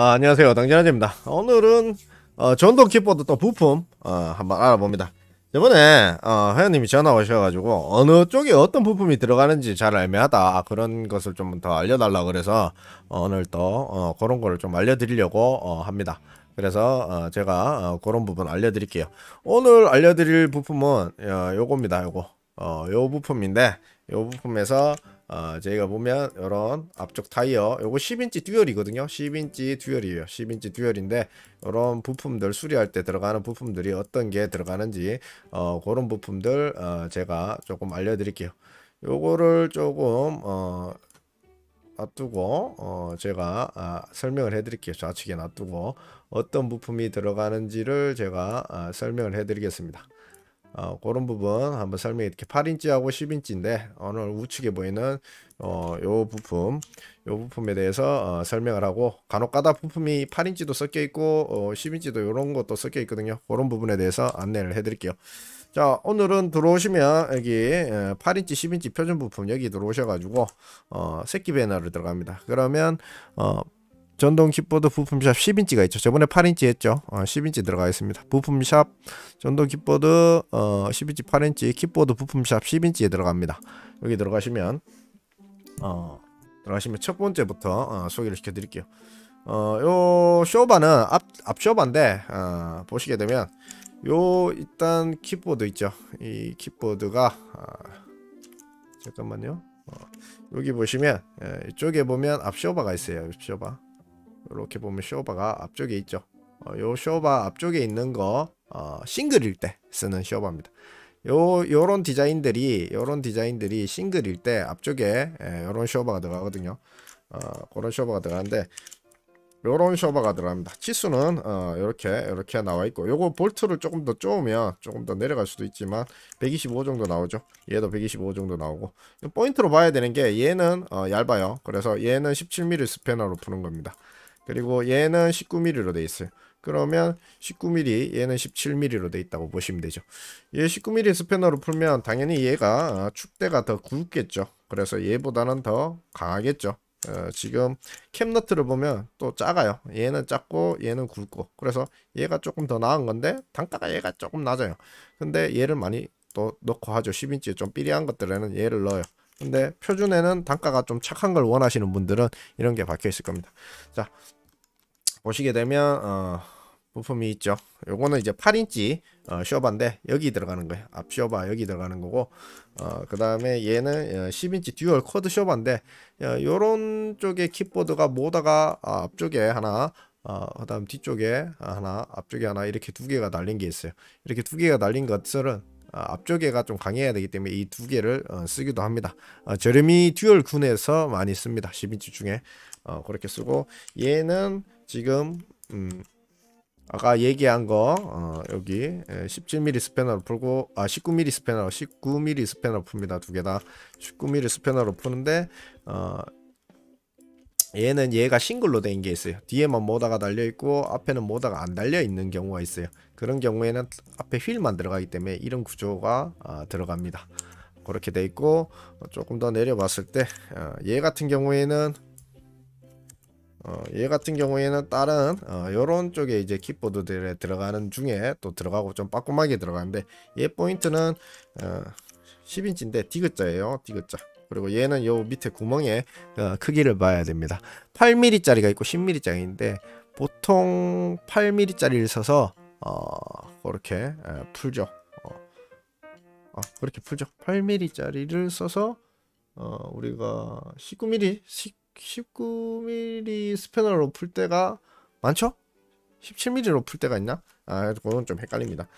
아, 안녕하세요 당진아재입니다 오늘은 어, 전동 킥보드 또 부품 어, 한번 알아봅니다 저번에 어, 회원님이 전화 오셔가지고 어느 쪽에 어떤 부품이 들어가는지 잘 애매하다 아, 그런 것을 좀 더 알려달라 그래서 어, 오늘 또 어, 그런 거를 좀 알려드리려고 어, 합니다 그래서 어, 제가 그런 부분 알려드릴게요 오늘 알려드릴 부품은 어, 요겁니다 요거 요 부품인데 요 부품에서 어, 저희가 보면 이런 앞쪽 타이어 요거 10인치 듀얼이거든요 10인치 듀얼이에요 10인치 듀얼인데 이런 부품들 수리할 때 들어가는 부품들이 어떤 게 들어가는지 어, 그런 부품들 어, 제가 조금 알려드릴게요 요거를 조금 어, 놔두고 어, 제가 아, 설명을 해드릴게요 좌측에 놔두고 어떤 부품이 들어가는지를 제가 아, 설명을 해드리겠습니다 어, 그런 부분 한번 설명해 이렇게 8인치하고 10인치인데 오늘 우측에 보이는 어, 요 부품 요 부품에 대해서 어, 설명을 하고 간혹가다 부품이 8인치도 섞여 있고 어, 10인치도 이런 것도 섞여 있거든요 그런 부분에 대해서 안내를 해 드릴게요 자 오늘은 들어오시면 여기 8인치 10인치 표준 부품 여기 들어오셔 가지고 어, 새끼 배너를 들어갑니다 그러면 어, 전동 킥보드 부품샵 10인치가 있죠 저번에 8인치 했죠 어, 10인치 들어가 있습니다 부품샵 전동 킥보드 어, 10인치 8인치 킥보드 부품샵 10인치에 들어갑니다 여기 들어가시면 어, 들어가시면 첫 번째부터 어, 소개를 시켜 드릴게요 어요 쇼바는 앞, 앞 쇼바인데 어, 보시게 되면 요 일단 킥보드 있죠 이 킥보드가 아, 잠깐만요 어, 여기 보시면 예, 이쪽에 보면 앞쇼바가 있어요 앞쇼바 이렇게 보면 쇼바가 앞쪽에 있죠 어, 요 쇼바 앞쪽에 있는 거 어, 싱글일 때 쓰는 쇼바입니다 요 요런 디자인들이 요런 디자인들이 싱글일 때 앞쪽에 예, 요런 쇼바가 들어가거든요 어, 그런 쇼바가 들어가는데 요런 쇼바가 들어갑니다 치수는 어, 요렇게 요렇게 나와 있고 요거 볼트를 조금 더 쪼으면 조금 더 내려갈 수도 있지만 125 정도 나오죠 얘도 125 정도 나오고 포인트로 봐야 되는 게 얘는 어, 얇아요 그래서 얘는 17mm 스패너로 푸는 겁니다 그리고 얘는 19mm로 돼 있어요. 그러면 19mm 얘는 17mm로 돼 있다고 보시면 되죠. 얘 19mm 스패너로 풀면 당연히 얘가 축대가 더 굵겠죠. 그래서 얘보다는 더 강하겠죠. 어, 지금 캡너트를 보면 또 작아요 얘는 작고 얘는 굵고 그래서 얘가 조금 더 나은 건데 단가가 얘가 조금 낮아요 근데 얘를 많이 또 넣고 하죠 10인치 좀 삐리한 것들에는 얘를 넣어요 근데 표준에는 단가가 좀 착한 걸 원하시는 분들은 이런 게 박혀 있을 겁니다 자 보시게 되면 어, 부품이 있죠 요거는 이제 8인치 어, 쇼바인데 여기 들어가는 거예요 앞 쇼바 여기 들어가는 거고 어, 그 다음에 얘는 10인치 어, 듀얼 쿼드 쇼바인데 어, 요런 쪽에 킥보드가 모다가 아, 앞쪽에 하나 어, 그 다음 뒤쪽에 하나 앞쪽에 하나 이렇게 두 개가 날린 게 있어요 이렇게 두 개가 날린 것들은 어, 앞쪽에가 좀 강해야 되기 때문에 이 두 개를 어, 쓰기도 합니다 저렴이 어, 듀얼 군에서 많이 씁니다 10인치 중에 그렇게 쓰고 얘는 지금 음, 아까 얘기한 거 어, 여기 17mm 스패너로 풀고 아 19mm 스패너 19mm 스패너 풉니다 두개다 19mm 스패너로 푸는데 어, 얘는 얘가 싱글로 된 게 있어요 뒤에만 모다가 달려있고 앞에는 모다가 안 달려있는 경우가 있어요 그런 경우에는 앞에 휠만 들어가기 때문에 이런 구조가 어, 들어갑니다 그렇게 돼 있고 조금 더 내려봤을 때얘 어, 같은 경우에는 어, 얘 같은 경우에는 다른 어, 요런 쪽에 이제 킥보드들에 들어가는 중에 또 들어가고 좀 빠꼼하게 들어가는데 얘 포인트는 어, 10인치인데 디귿자예요 디귿자 그리고 얘는 요 밑에 구멍에 어, 크기를 봐야 됩니다 8mm 짜리가 있고 10mm 짜리인데 보통 8mm 짜리를 써서 어, 그렇게 어, 풀죠 어, 어, 그렇게 풀죠 8mm 짜리를 써서 어, 우리가 19mm 19mm 스패너로 풀 때가 많죠? 17mm로 풀 때가 있나? 아 그건 좀 헷갈립니다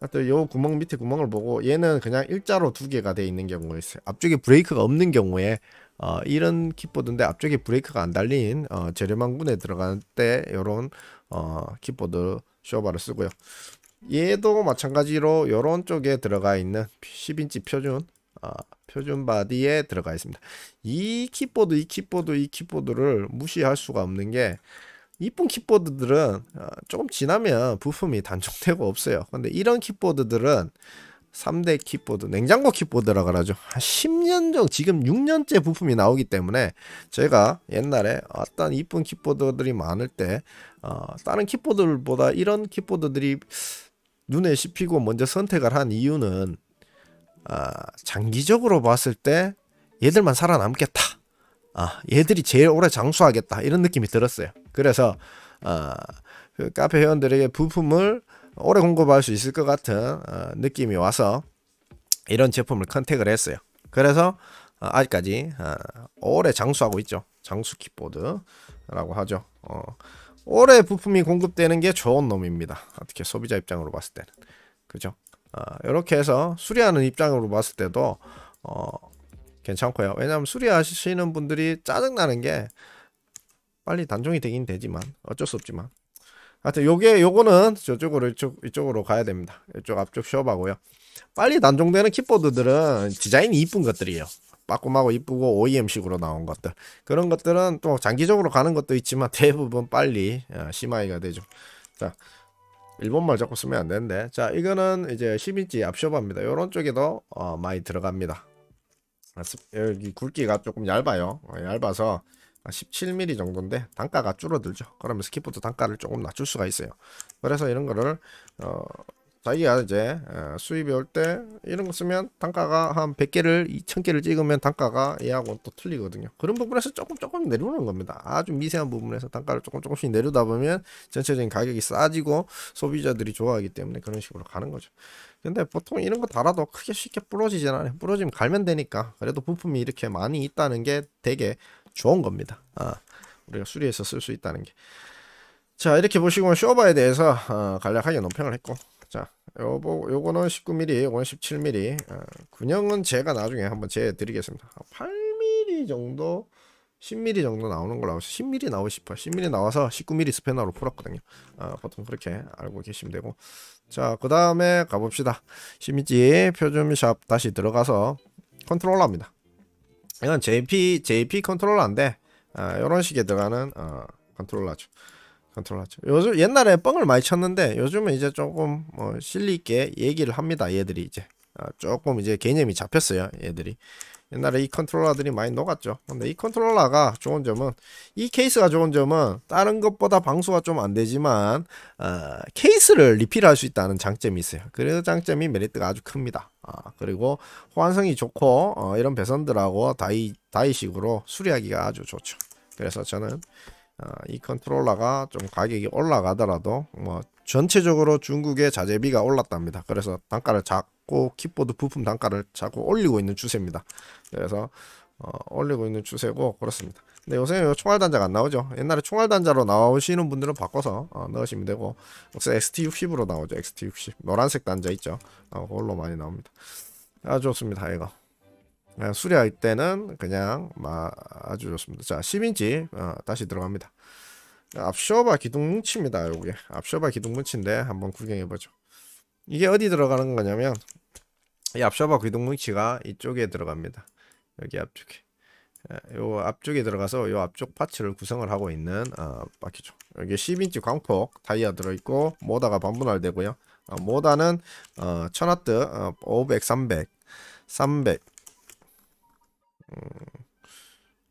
하여튼 요 구멍 밑에 구멍을 보고 얘는 그냥 일자로 두 개가 돼 있는 경우가 있어요 앞쪽에 브레이크가 없는 경우에 어, 이런 킥보드인데 앞쪽에 브레이크가 안 달린 어, 저렴한 군에 들어갈 때 요런 어, 킥보드 쇼바를 쓰고요 얘도 마찬가지로 요런 쪽에 들어가 있는 10인치 표준 어, 표준 바디에 들어가 있습니다. 이 키보드, 이 키보드, 이 키보드를 무시할 수가 없는 게 이쁜 키보드들은 어, 조금 지나면 부품이 단종되고 없어요. 근데 이런 키보드들은 3대 키보드, 냉장고 키보드라 그러죠. 한 10년 전, 지금 6년째 부품이 나오기 때문에 제가 옛날에 어떤 이쁜 키보드들이 많을 때 어, 다른 키보드보다 이런 키보드들이 눈에 씹히고 먼저 선택을 한 이유는 아, 장기적으로 봤을 때 얘들만 살아남겠다. 아, 얘들이 제일 오래 장수하겠다. 이런 느낌이 들었어요. 그래서 어, 카페 회원들에게 부품을 오래 공급할 수 있을 것 같은 어, 느낌이 와서 이런 제품을 컨택을 했어요. 그래서 어, 아직까지 어, 오래 장수하고 있죠. 장수 킥보드라고 하죠. 어, 오래 부품이 공급되는 게 좋은 놈입니다. 어떻게 소비자 입장으로 봤을 때는. 그죠? 어, 이렇게 해서 수리하는 입장으로 봤을 때도 어, 괜찮고요. 왜냐하면 수리하시는 분들이 짜증나는 게 빨리 단종이 되긴 되지만 어쩔 수 없지만 하여튼 요게 요거는 저쪽으로 이쪽, 이쪽으로 가야 됩니다. 이쪽 앞쪽 쇼업하고요. 빨리 단종되는 킥보드들은 디자인이 이쁜 것들이에요. 빠꾸마고 이쁘고 OEM식으로 나온 것들 그런 것들은 또 장기적으로 가는 것도 있지만 대부분 빨리 어, 심하이가 되죠. 자 일본말 자꾸 쓰면 안 되는데 자 이거는 이제 1 0지치 앞쇼바입니다 요런 쪽에도 어, 많이 들어갑니다 아, 여기 굵기가 조금 얇아요 어, 얇아서 17mm 정도인데 단가가 줄어들죠 그러면 스키프트 단가를 조금 낮출 수가 있어요 그래서 이런 거를 어, 자기가 이제 어, 수입이 올 때 이런 거 쓰면 단가가 한 100개를 2000개를 찍으면 단가가 얘하고는 또 틀리거든요 그런 부분에서 조금 조금 내려오는 겁니다 아주 미세한 부분에서 단가를 조금 조금씩 내려다 보면 전체적인 가격이 싸지고 소비자들이 좋아하기 때문에 그런 식으로 가는 거죠 근데 보통 이런 거 달아도 크게 쉽게 부러지진 않아요 부러지면 갈면 되니까 그래도 부품이 이렇게 많이 있다는 게 되게 좋은 겁니다 아, 우리가 수리해서 쓸 수 있다는 게 자 이렇게 보시고 쇼바에 대해서 어, 간략하게 논평을 했고 자 요거, 요거는 19mm 요거는 17mm 아, 군형은 제가 나중에 한번 재 드리겠습니다 8mm 아, 정도 10mm 정도 나오는 걸로 알고 10mm 나오고 싶어 10mm 나와서 19mm 스패너로 풀었거든요 아, 보통 그렇게 알고 계시면 되고 자그 다음에 가봅시다 시미지 표준샵 다시 들어가서 컨트롤러입니다 이건 JP, JP 컨트롤러인데 아, 요런 식에 들어가는 어, 컨트롤러죠 컨트롤하죠. 요즘 옛날에 뻥을 많이 쳤는데 요즘은 이제 조금 뭐 실리 있게 얘기를 합니다. 얘들이 이제 아, 조금 이제 개념이 잡혔어요. 얘들이 옛날에 이 컨트롤러들이 많이 녹았죠. 근데 이 컨트롤러가 좋은 점은 이 케이스가 좋은 점은 다른 것보다 방수가 좀 안 되지만 어, 케이스를 리필할 수 있다는 장점이 있어요. 그래서 장점이 메리트가 아주 큽니다. 아, 그리고 호환성이 좋고 어, 이런 배선들하고 다이 다이식으로 수리하기가 아주 좋죠. 그래서 저는 어, 이 컨트롤러가 좀 가격이 올라가더라도 뭐 전체적으로 중국의 자재비가 올랐답니다. 그래서 단가를 잡고 킥보드 부품 단가를 자꾸 올리고 있는 추세입니다. 그래서 어, 올리고 있는 추세고 그렇습니다. 근데 요새는 총알 단자가 안 나오죠. 옛날에 총알 단자로 나오시는 분들은 바꿔서 어, 넣으시면 되고 역시 XT60으로 나오죠. XT60 노란색 단자 있죠. 어, 그걸로 많이 나옵니다. 아 좋습니다. 이거. 네, 수리할 때는 그냥 아주 좋습니다. 자 10인치 어, 다시 들어갑니다. 앞쇼바 기둥뭉치입니다. 요게 앞쇼바 기둥뭉치인데 한번 구경해보죠. 이게 어디 들어가는 거냐면 이 앞쇼바 기둥뭉치가 이쪽에 들어갑니다. 여기 앞쪽에 예, 요 앞쪽에 들어가서 요 앞쪽 파츠를 구성을 하고 있는 어, 바퀴죠. 여기 10인치 광폭 다이아 들어있고 모다가 반분할 되고요. 어, 모다는 어, 천와트 어, 500, 300, 300 음,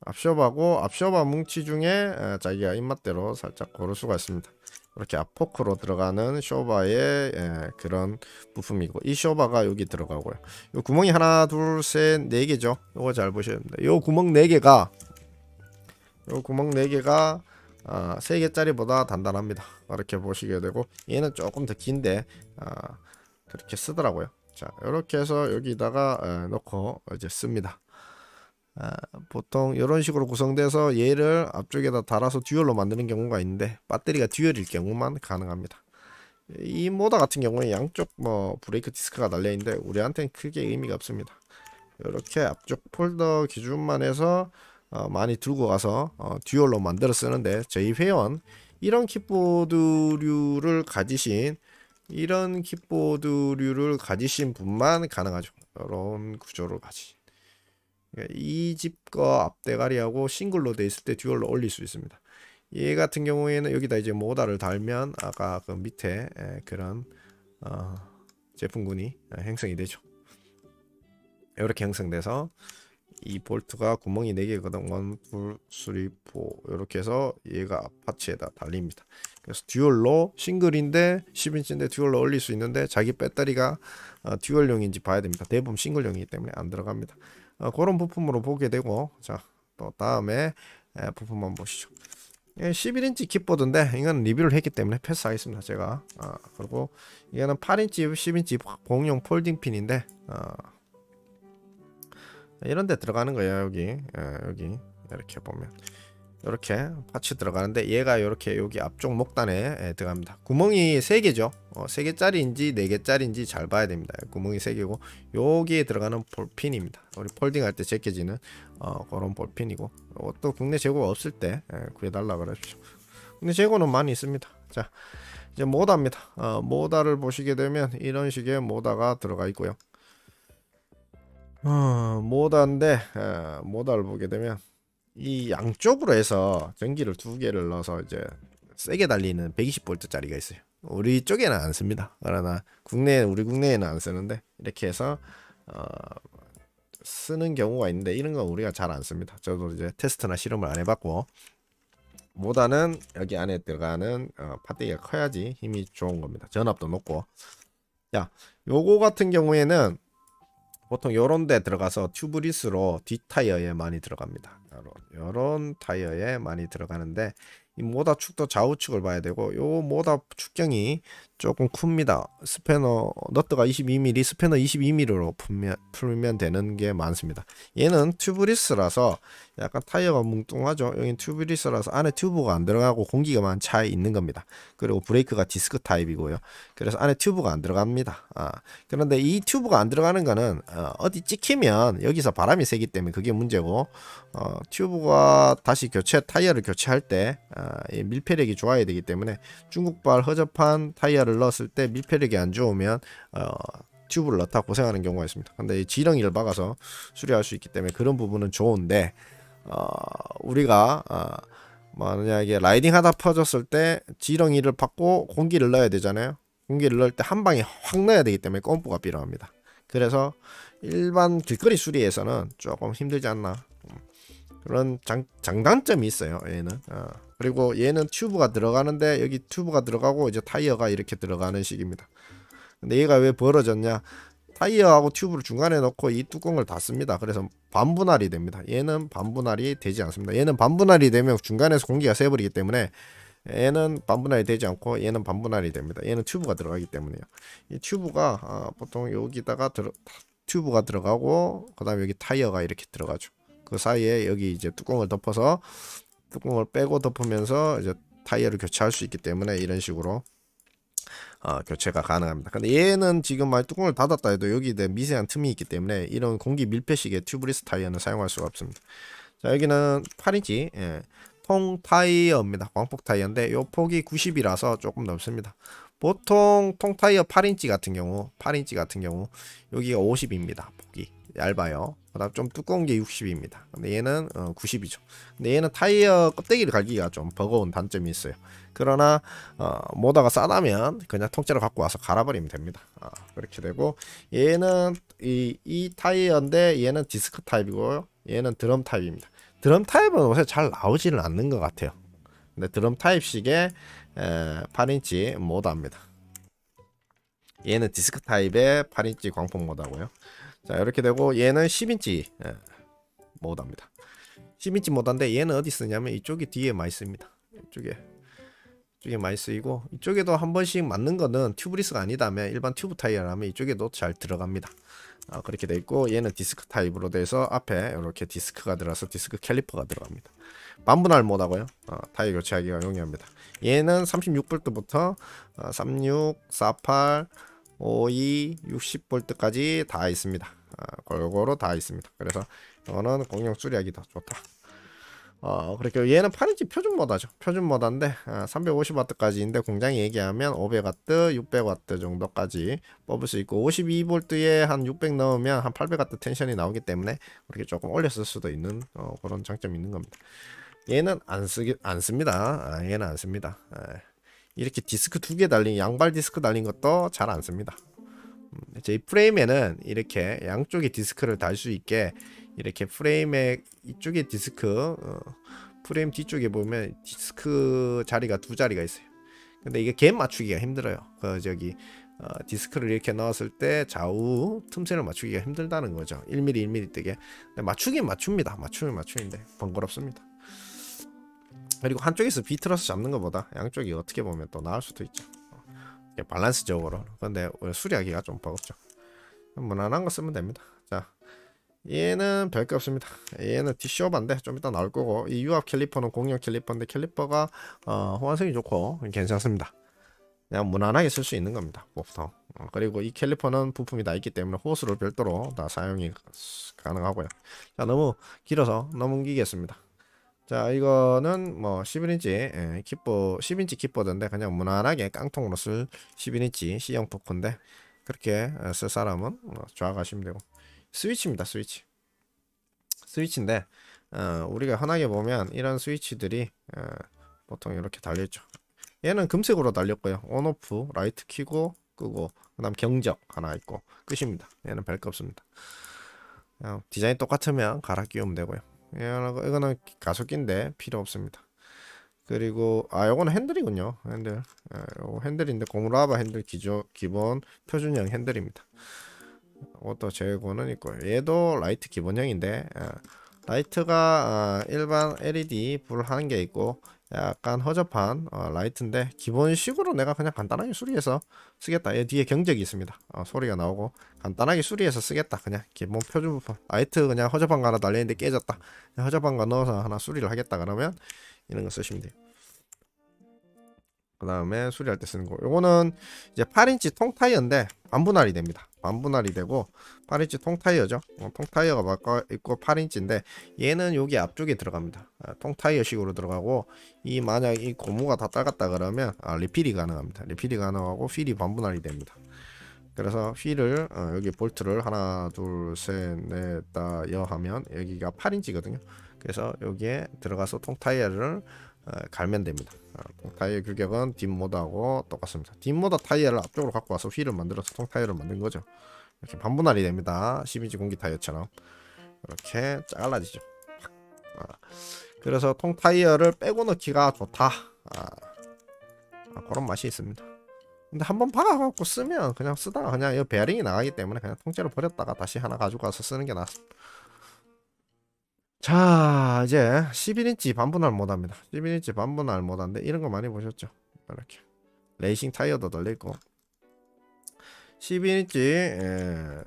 앞숍하고 앞숍와 뭉치 중에 자기가 입맛대로 살짝 고를 수가 있습니다. 이렇게 앞포크로 들어가는 쇼바의 예, 그런 부품이고 이 쇼바가 여기 들어가고요. 이 구멍이 하나 둘셋네 개죠. 이거 잘 보셔야 됩니다. 이 구멍 네 개가 이 구멍 네 개가 아, 개짜리보다 단단합니다. 이렇게 보시게 되고 얘는 조금 더 긴데 아, 그렇게 쓰더라고요. 자 이렇게 해서 여기다가 에, 넣고 이제 씁니다. 아, 보통 이런 식으로 구성돼서 얘를 앞쪽에다 달아서 듀얼로 만드는 경우가 있는데 배터리가 듀얼일 경우만 가능합니다 이 모다 같은 경우에 양쪽 뭐 브레이크 디스크가 달려있는데 우리한테는 크게 의미가 없습니다 이렇게 앞쪽 폴더 기준만 해서 어, 많이 들고 가서 어, 듀얼로 만들어 쓰는데 저희 회원 이런 킥보드류를 가지신 이런 킥보드류를 가지신 분만 가능하죠 이런 구조로 가지 그러니까 이 집과 앞대가리하고 싱글로 돼 있을 때 듀얼로 올릴 수 있습니다. 얘 같은 경우에는 여기다 이제 모다를 달면 아까 그 밑에 예, 그런 어 제품군이 어, 형성이 되죠. 이렇게 형성돼서 이 볼트가 구멍이 4개거든 1, 2, 3, 4 이렇게 해서 얘가 파츠에다 달립니다 그래서 듀얼로 싱글인데 10인치인데 듀얼로 올릴 수 있는데 자기 배터리가 어, 듀얼용인지 봐야 됩니다 대부분 싱글용이기 때문에 안 들어갑니다 어, 그런 부품으로 보게 되고 자또 다음에 예, 부품 한번 보시죠 예, 11인치 킥보드인데 이건 리뷰를 했기 때문에 패스하겠습니다 제가 어, 그리고 이거는 8인치 10인치 공용 폴딩 핀인데 어, 아, 이런데 들어가는 거예요 여기 예, 여기 이렇게 보면 이렇게 파츠 들어가는데 얘가 이렇게 여기 앞쪽 목단에 예, 들어갑니다 구멍이 3개죠 어, 3개짜리인지 4개짜리인지 잘 봐야 됩니다 구멍이 3개고 여기에 들어가는 볼핀입니다 우리 폴딩할 때 제껴지는 어, 그런 볼핀이고 이것도 국내 재고가 없을 때 예, 구해달라 그러십시오 근데 재고는 많이 있습니다 자 이제 모다입니다 어, 모다를 보시게 되면 이런 식의 모다가 들어가 있고요 어, 모다인데 에, 예, 모다를 보게 되면 이 양쪽으로 해서 전기를 두 개를 넣어서 이제 세게 달리는 1 2 0볼트 짜리가 있어요. 우리 쪽에는 안 씁니다. 그러나 국내 우리 국내에는 안 쓰는데 이렇게 해서 어, 쓰는 경우가 있는데 이런 건 우리가 잘 안 씁니다. 저도 이제 테스트나 실험을 안 해봤고 보다는 여기 안에 들어가는 어, 팥대기가 커야지 힘이 좋은 겁니다. 전압도 높고 야 요거 같은 경우에는 보통 요런 데 들어가서 튜브리스로 뒷타이어에 많이 들어갑니다. 요런 요런 타이어에 많이 들어가는데 이 모다 축도 좌우측을 봐야 되고 요 모다 축경이 조금 큽니다. 스패너 너트가 22mm, 스패너 22mm로 풀면, 풀면 되는 게 많습니다. 얘는 튜브리스라서 약간 타이어가 뭉뚱하죠. 여긴 튜브리스라서 안에 튜브가 안 들어가고 공기가만 차에 있는 겁니다. 그리고 브레이크가 디스크 타입이고요. 그래서 안에 튜브가 안 들어갑니다. 아, 그런데 이 튜브가 안 들어가는 거는 어, 디 찍히면 여기서 바람이 새기 때문에 그게 문제고 어, 튜브가 다시 교체 타이어를 교체할 때 어, 밀폐력이 좋아야 되기 때문에 중국발 허접한 타이어 미네랄을 넣었을 때 밀폐력이 안 좋으면 어, 튜브를 넣다 고생하는 경우가 있습니다. 근데 지렁이를 박아서 수리할 수 있기 때문에 그런 부분은 좋은데 어, 우리가 어, 뭐 만약에 라이딩 하다 퍼졌을 때 지렁이를 받고 공기를 넣어야 되잖아요. 공기를 넣을 때 한 방에 확 넣어야 되기 때문에 껌프가 필요합니다. 그래서 일반 길거리 수리에서는 조금 힘들지 않나 음, 그런 장, 장단점이 있어요 얘는 어. 그리고 얘는 튜브가 들어가는데 여기 튜브가 들어가고 이제 타이어가 이렇게 들어가는 식입니다 근데 얘가 왜 벌어졌냐 타이어하고 튜브를 중간에 놓고이 뚜껑을 닫습니다 그래서 반분할이 됩니다 얘는 반분할이 되지 않습니다 얘는 반분할이 되면 중간에서 공기가 새버리기 때문에 얘는 반분할이 되지 않고 얘는 반분할이 됩니다 얘는 튜브가 들어가기 때문에요 이 튜브가 아, 보통 여기다가 들어, 튜브가 들어가고 그 다음에 여기 타이어가 이렇게 들어가죠 그 사이에 여기 이제 뚜껑을 덮어서 뚜껑을 빼고 덮으면서 이제 타이어를 교체할 수 있기 때문에 이런 식으로 어, 교체가 가능합니다. 근데 얘는 지금 만약 뚜껑을 닫았다 해도 여기 내 미세한 틈이 있기 때문에 이런 공기 밀폐식의 튜브리스 타이어는 사용할 수가 없습니다. 자 여기는 8인치 예, 통 타이어입니다. 광폭 타이어인데 요 폭이 90이라서 조금 넘습니다 보통 통 타이어 8인치 같은 경우 8인치 같은 경우 여기가 50입니다. 폭이 얇아요 그 다음 좀 두꺼운 게 60입니다 근데 얘는 어, 90이죠 근데 얘는 타이어 껍데기를 갈기가 좀 버거운 단점이 있어요 그러나 어, 모다가 싸다면 그냥 통째로 갖고 와서 갈아버리면 됩니다 아, 그렇게 되고 얘는 이, 이 타이어인데 얘는 디스크 타입이고요 얘는 드럼 타입입니다 드럼 타입은 요새 잘 나오지는 않는 것 같아요 근데 드럼 타입식의 에, 8인치 모다입니다 얘는 디스크 타입의 8인치 광폭 모다고요 자 이렇게 되고 얘는 10인치 예, 모드입니다 10인치 모드인데 얘는 어디 쓰냐면 이쪽이 뒤에 많이 씁니다 이쪽에 이쪽에 많이 쓰이고 이쪽에도 한 번씩 맞는 거는 튜브리스가 아니다면 일반 튜브 타이어라면 이쪽에도 잘 들어갑니다 아, 그렇게 돼 있고 얘는 디스크 타입으로 돼서 앞에 이렇게 디스크가 들어서 디스크 캘리퍼가 들어갑니다 반분할 모드고요 어, 아, 타이어 교체하기가 용이합니다 얘는 36볼트부터 어, 36, 48 52, 6 0볼트까지다 있습니다. 아, 골고루 다 있습니다. 그래서 이거는 공룡 수리하기 더 좋다. 어, 그렇게 얘는 8인치 표준 모다죠. 표준 모다인데 아, 350W까지인데 공장 얘기하면 500W, 600W 정도까지 뽑을 수 있고 52V에 한 600 넣으면 한 800W 텐션이 나오기 때문에 그렇게 조금 올렸을 수도 있는 어, 그런 장점이 있는 겁니다. 얘는 안 쓰기 안 씁니다. 아, 얘는 안 씁니다. 아. 이렇게 디스크 두 개 달린 양발 디스크 달린 것도 잘 안 씁니다 음, 제 프레임에는 이렇게 양쪽에 디스크를 달 수 있게 이렇게 프레임에 이쪽에 디스크 어, 프레임 뒤쪽에 보면 디스크 자리가 두 자리가 있어요 근데 이게 갭 맞추기가 힘들어요 그 저기 어, 디스크를 이렇게 넣었을 때 좌우 틈새를 맞추기가 힘들다는 거죠 1mm 1mm 뜨게 맞추긴 맞춥니다 맞추면 맞추는데 번거롭습니다 그리고 한쪽에서 비틀어서 잡는 것보다 양쪽이 어떻게 보면 또 나을 수도 있죠 이게 밸런스적으로 근데 수리하기가 좀 버겁죠 무난한 거 쓰면 됩니다 자 얘는 별게 없습니다 얘는 디쇼반데 좀 이따 나올 거고 이 유압 캘리퍼는 공용 캘리퍼인데 캘리퍼가 어, 호환성이 좋고 괜찮습니다 그냥 무난하게 쓸 수 있는 겁니다 보통 어, 그리고 이 캘리퍼는 부품이 다 있기 때문에 호스를 별도로 다 사용이 가능하고요 자 너무 길어서 넘기겠습니다 자 이거는 뭐 11인치 예, 키보 10인치 키보드인데 그냥 무난하게 깡통으로 쓸 11인치 C형 포크인데 그렇게 어, 쓸 사람은 뭐 좌하시면 되고 스위치입니다 스위치 스위치인데 어, 우리가 흔하게 보면 이런 스위치들이 어, 보통 이렇게 달려있죠 얘는 금색으로 달렸고요 온오프 라이트 키고 끄고 그 다음 경적 하나 있고 끝입니다 얘는 별거 없습니다 어, 디자인 똑같으면 갈아 끼우면 되고요 이거는 가속기인데 필요 없습니다. 그리고 아 요거는 핸들이군요. 핸들. 아, 요거 핸들인데 고무라바 핸들 기조 기본 표준형 핸들입니다. 옷도 재고는 있고 얘도 라이트 기본형인데 아, 라이트가 아, 일반 LED 불한개 있고 약간 허접한 어, 라이트인데 기본식으로 내가 그냥 간단하게 수리해서 쓰겠다 얘 뒤에 경적이 있습니다 어, 소리가 나오고 간단하게 수리해서 쓰겠다 그냥 기본 표준 부품 라이트 그냥 허접한 거 하나 달려있는데 깨졌다 허접한 거 넣어서 하나 수리를 하겠다 그러면 이런 거 쓰시면 돼요 그 다음에 수리할 때 쓰는 거 요거는 이제 8인치 통타이어인데 반분할이 됩니다 반분할이 되고 8인치 통타이어죠 어, 통타이어가 막아 있고 8인치인데 얘는 여기 앞쪽에 들어갑니다 아, 통타이어 식으로 들어가고 이 만약 이 고무가 다 따갔다 그러면 아, 리필이 가능합니다 리필이 가능하고 휠이 반분할이 됩니다 그래서 휠을 어, 여기 볼트를 하나 둘 셋 넷 다 여하면 여기가 8인치거든요 그래서 여기에 들어가서 통타이어를 어, 갈면 됩니다 어, 타이어 규격은 뒷모드하고 똑같습니다 뒷모드 타이어를 앞쪽으로 갖고 와서 휠을 만들어서 통타이어를 만든 거죠 이렇게 반분할이 됩니다 12인치 공기 타이어처럼 이렇게 잘라지죠 아, 그래서 통타이어를 빼고 넣기가 좋다 아, 아, 그런 맛이 있습니다 근데 한번 박아갖고 쓰면 그냥 쓰다가 그냥 이 베어링이 나가기 때문에 그냥 통째로 버렸다가 다시 하나 가지고 와서 쓰는 게 낫습니다 자 이제 11인치 반분할 못합니다 11인치 반분할 못한데 이런거 많이 보셨죠 이렇게 레이싱 타이어도 달려있고 11인치 에...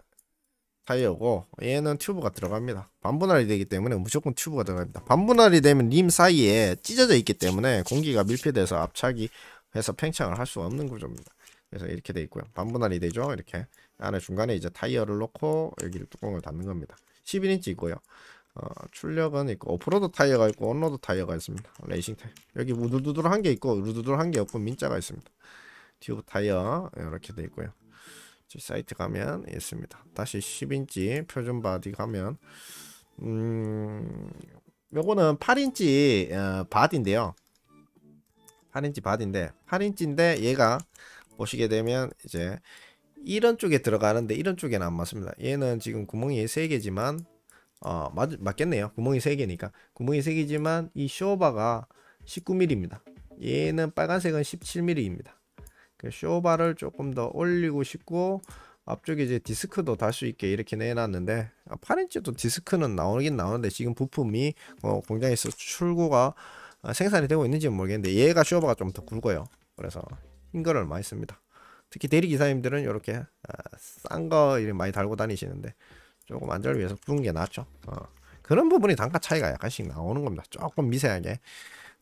타이어고 얘는 튜브가 들어갑니다 반분할이 되기 때문에 무조건 튜브가 들어갑니다 반분할이 되면 림 사이에 찢어져 있기 때문에 공기가 밀폐돼서 압착이 해서 팽창을 할 수 없는 구조입니다 그래서 이렇게 돼 있고요 반분할이 되죠 이렇게 안에 중간에 이제 타이어를 놓고 여기 를 뚜껑을 닫는 겁니다 11인치고요 어, 출력은 있고 오프로드 타이어가 있고 언로드 타이어가 있습니다 레이싱 타이어 여기 우두두두 한개 있고 우두두 한개 없고 민자가 있습니다 튜브 타이어 이렇게 돼 있고요 사이트 가면 있습니다 다시 10인치 표준 바디 가면 음 요거는 8인치 어, 바디인데요 8인치 바디인데 8인치인데 얘가 보시게 되면 이제 이런 쪽에 들어가는데 이런 쪽에는 안 맞습니다 얘는 지금 구멍이 3개지만 어, 맞, 맞겠네요. 구멍이 3개니까. 구멍이 3개지만 이 쇼바가 19mm입니다. 얘는 빨간색은 17mm입니다. 그 쇼바를 조금 더 올리고 싶고 앞쪽에 이제 디스크도 달 수 있게 이렇게 내놨는데 8인치도 아, 디스크는 나오긴 나오는데 지금 부품이 어, 공장에서 출고가 어, 생산이 되고 있는지 모르겠는데 얘가 쇼바가 좀 더 굵어요. 그래서 흰 거를 많이 씁니다. 특히 대리기사님들은 아, 이렇게 싼 거 많이 달고 다니시는데 조금 안전을 위해서 푸은게 낫죠. 어. 그런 부분이 단가 차이가 약간씩 나오는 겁니다. 조금 미세하게.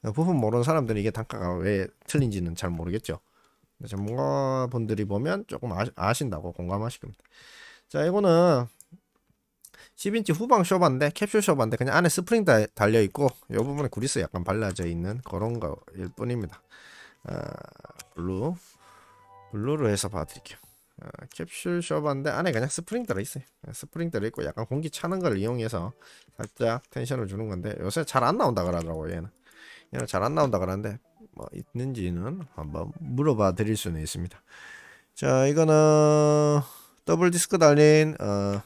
어, 부분 모르는 사람들은 이게 단가가 왜 틀린지는 잘 모르겠죠. 전문가분들이 보면 조금 아, 신다고 공감하실 겁니다. 자, 이거는 10인치 후방 쇼바인데 캡슐 쇼바인데 그냥 안에 스프링 다, 달려있고 이 부분에 구리스 약간 발라져 있는 그런 거일 뿐입니다. 아, 블루 블루로 해서 봐드릴게요. 어, 캡슐 셔버인데 안에 그냥 스프링 들어있어요 어, 스프링 들어있고 약간 공기 차는 걸 이용해서 살짝 텐션을 주는 건데 요새 잘 안 나온다 그러더라고 얘는 얘는 잘 안 나온다 그러는데 뭐 있는지는 한번 물어봐 드릴 수는 있습니다 자 이거는 더블 디스크 달린 어,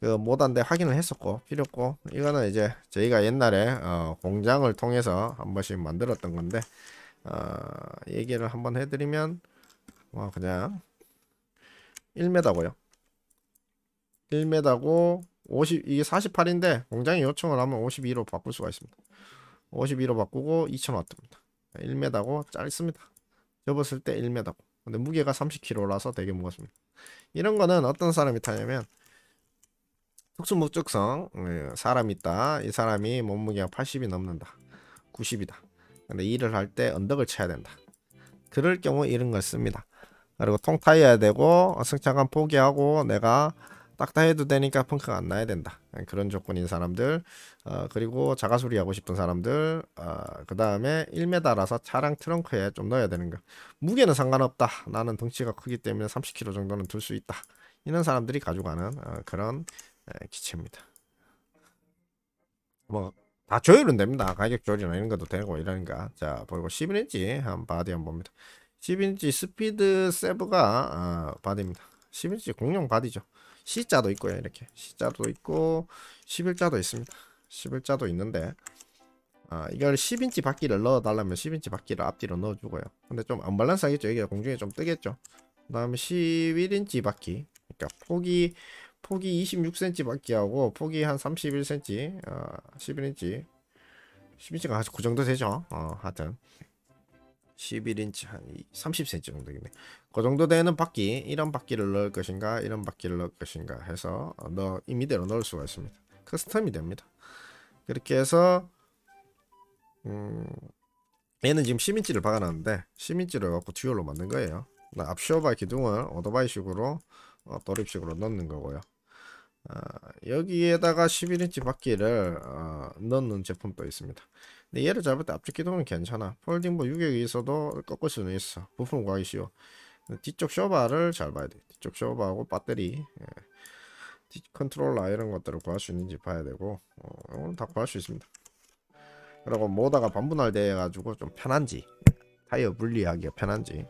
그 모단데 확인을 했었고 필요 없고 이거는 이제 저희가 옛날에 어, 공장을 통해서 한 번씩 만들었던 건데 어, 얘기를 한번 해드리면 뭐 그냥 1m고요 1m고 50 이게 48인데 공장에 요청을 하면 52로 바꿀 수가 있습니다 52로 바꾸고 2000W입니다 1m고 짧습니다 접었을 때 1m고 근데 무게가 30kg라서 되게 무겁습니다 이런 거는 어떤 사람이 타냐면 특수 목적성 예, 사람 있다 이 사람이 몸무게가 80이 넘는다 90이다 근데 일을 할 때 언덕을 쳐야 된다 그럴 경우 이런 걸 씁니다 그리고 통타이어야 되고 어, 승차감 포기하고 내가 딱딱해도 되니까 펑크가 안 나야 된다 예, 그런 조건인 사람들 어, 그리고 자가 수리하고 싶은 사람들 어, 그 다음에 1m라서 차량 트렁크에 좀 넣어야 되는 거 무게는 상관없다 나는 덩치가 크기 때문에 30kg 정도는 들 수 있다 이런 사람들이 가져가는 어, 그런 에, 기체입니다 뭐 다 조율은 됩니다 가격 조율이나 이런 것도 되고 이러니까 자 보이고 11인치 한 바디 한 번 봅니다 10인치 스피드 세브가 아, 바디입니다 10인치 공룡 바디죠 C자도 있고요 이렇게 C자도 있고 11자도 있습니다 11자도 있는데 아, 이걸 10인치 바퀴를 넣어 달라면 10인치 바퀴를 앞뒤로 넣어 주고요 근데 좀 언밸런스 하겠죠 이게 공중에 좀 뜨겠죠 그 다음에 11인치 바퀴 그러니까 폭이 폭이 26cm 바퀴하고 폭이 한 31cm 어, 11인치 10인치가 아주 그 정도 되죠 어, 하여튼 11인치 한 30cm 정도 되겠네 그 정도 되는 바퀴 이런 바퀴를 넣을 것인가 이런 바퀴를 넣을 것인가 해서 어, 넣, 임의대로 넣을 수가 있습니다 커스텀이 됩니다 그렇게 해서 음, 얘는 지금 10인치를 박아놨는데 10인치를 갖고 듀얼로 만든 거예요 앞쇼바 기둥을 오토바이식으로 어, 도립식으로 넣는 거고요 어, 여기에다가 11인치 바퀴를 어, 넣는 제품도 있습니다 근데 얘를 잡을 때 앞쪽 기도는 괜찮아 폴딩보 6에 이있어도 꺾을 수는 있어 부품 구하기 쉬워 뒤쪽 쇼바를 잘 봐야 돼 뒤쪽 쇼바하고 배터리 예. 컨트롤러 이런 것들을 구할 수 있는지 봐야 되고 어, 이건 다 구할 수 있습니다 그리고 모다가 반분할 때해 가지고 좀 편한지 예. 타이어 분리하기가 편한지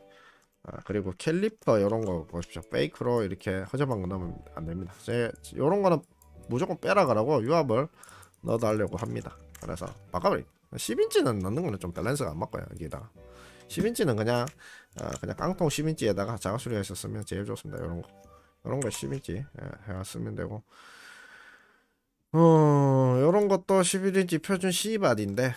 아, 그리고 캘리퍼 이런 거 보십시오 페이크로 이렇게 허접한 거 넣으면 안 됩니다 제 이런 거는 무조건 빼라 그러고 유압을 넣어 달려고 합니다 그래서 바꿔버립니다 10인치는 넣는 거는 좀 밸런스가 안 맞고요 여기에다가 10인치는 그냥 어, 그냥 깡통 10인치에다가 자가 수리가 있었으면 제일 좋습니다 이런 거 이런 거 10인치 예, 해왔으면 되고 어, 요런 것도 11인치 표준 C바디인데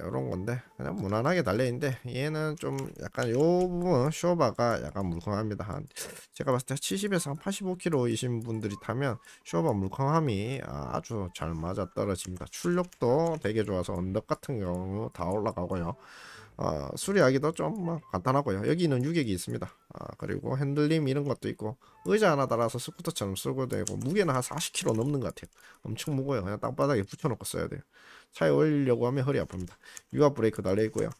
이런 건데 그냥 무난하게 달려있는데 얘는 좀 약간 요 부분 쇼바가 약간 물컹합니다 한 제가 봤을 때 70에서 85kg이신 분들이 타면 쇼바 물컹함이 아, 아주 잘 맞아떨어집니다 출력도 되게 좋아서 언덕 같은 경우 다 올라가고요 어, 수리하기도 좀막 뭐, 간단하고요. 여기는 유격이 있습니다. 아, 그리고 핸들림 이런 것도 있고 의자 하나 달아서 스쿠터처럼 쓰고 되고 무게는 한 40kg 넘는 것 같아요. 엄청 무거워요. 그냥 땅바닥에 붙여놓고 써야 돼요. 차에 올리려고 하면 허리 아픕니다. 유압 브레이크 달려있고요.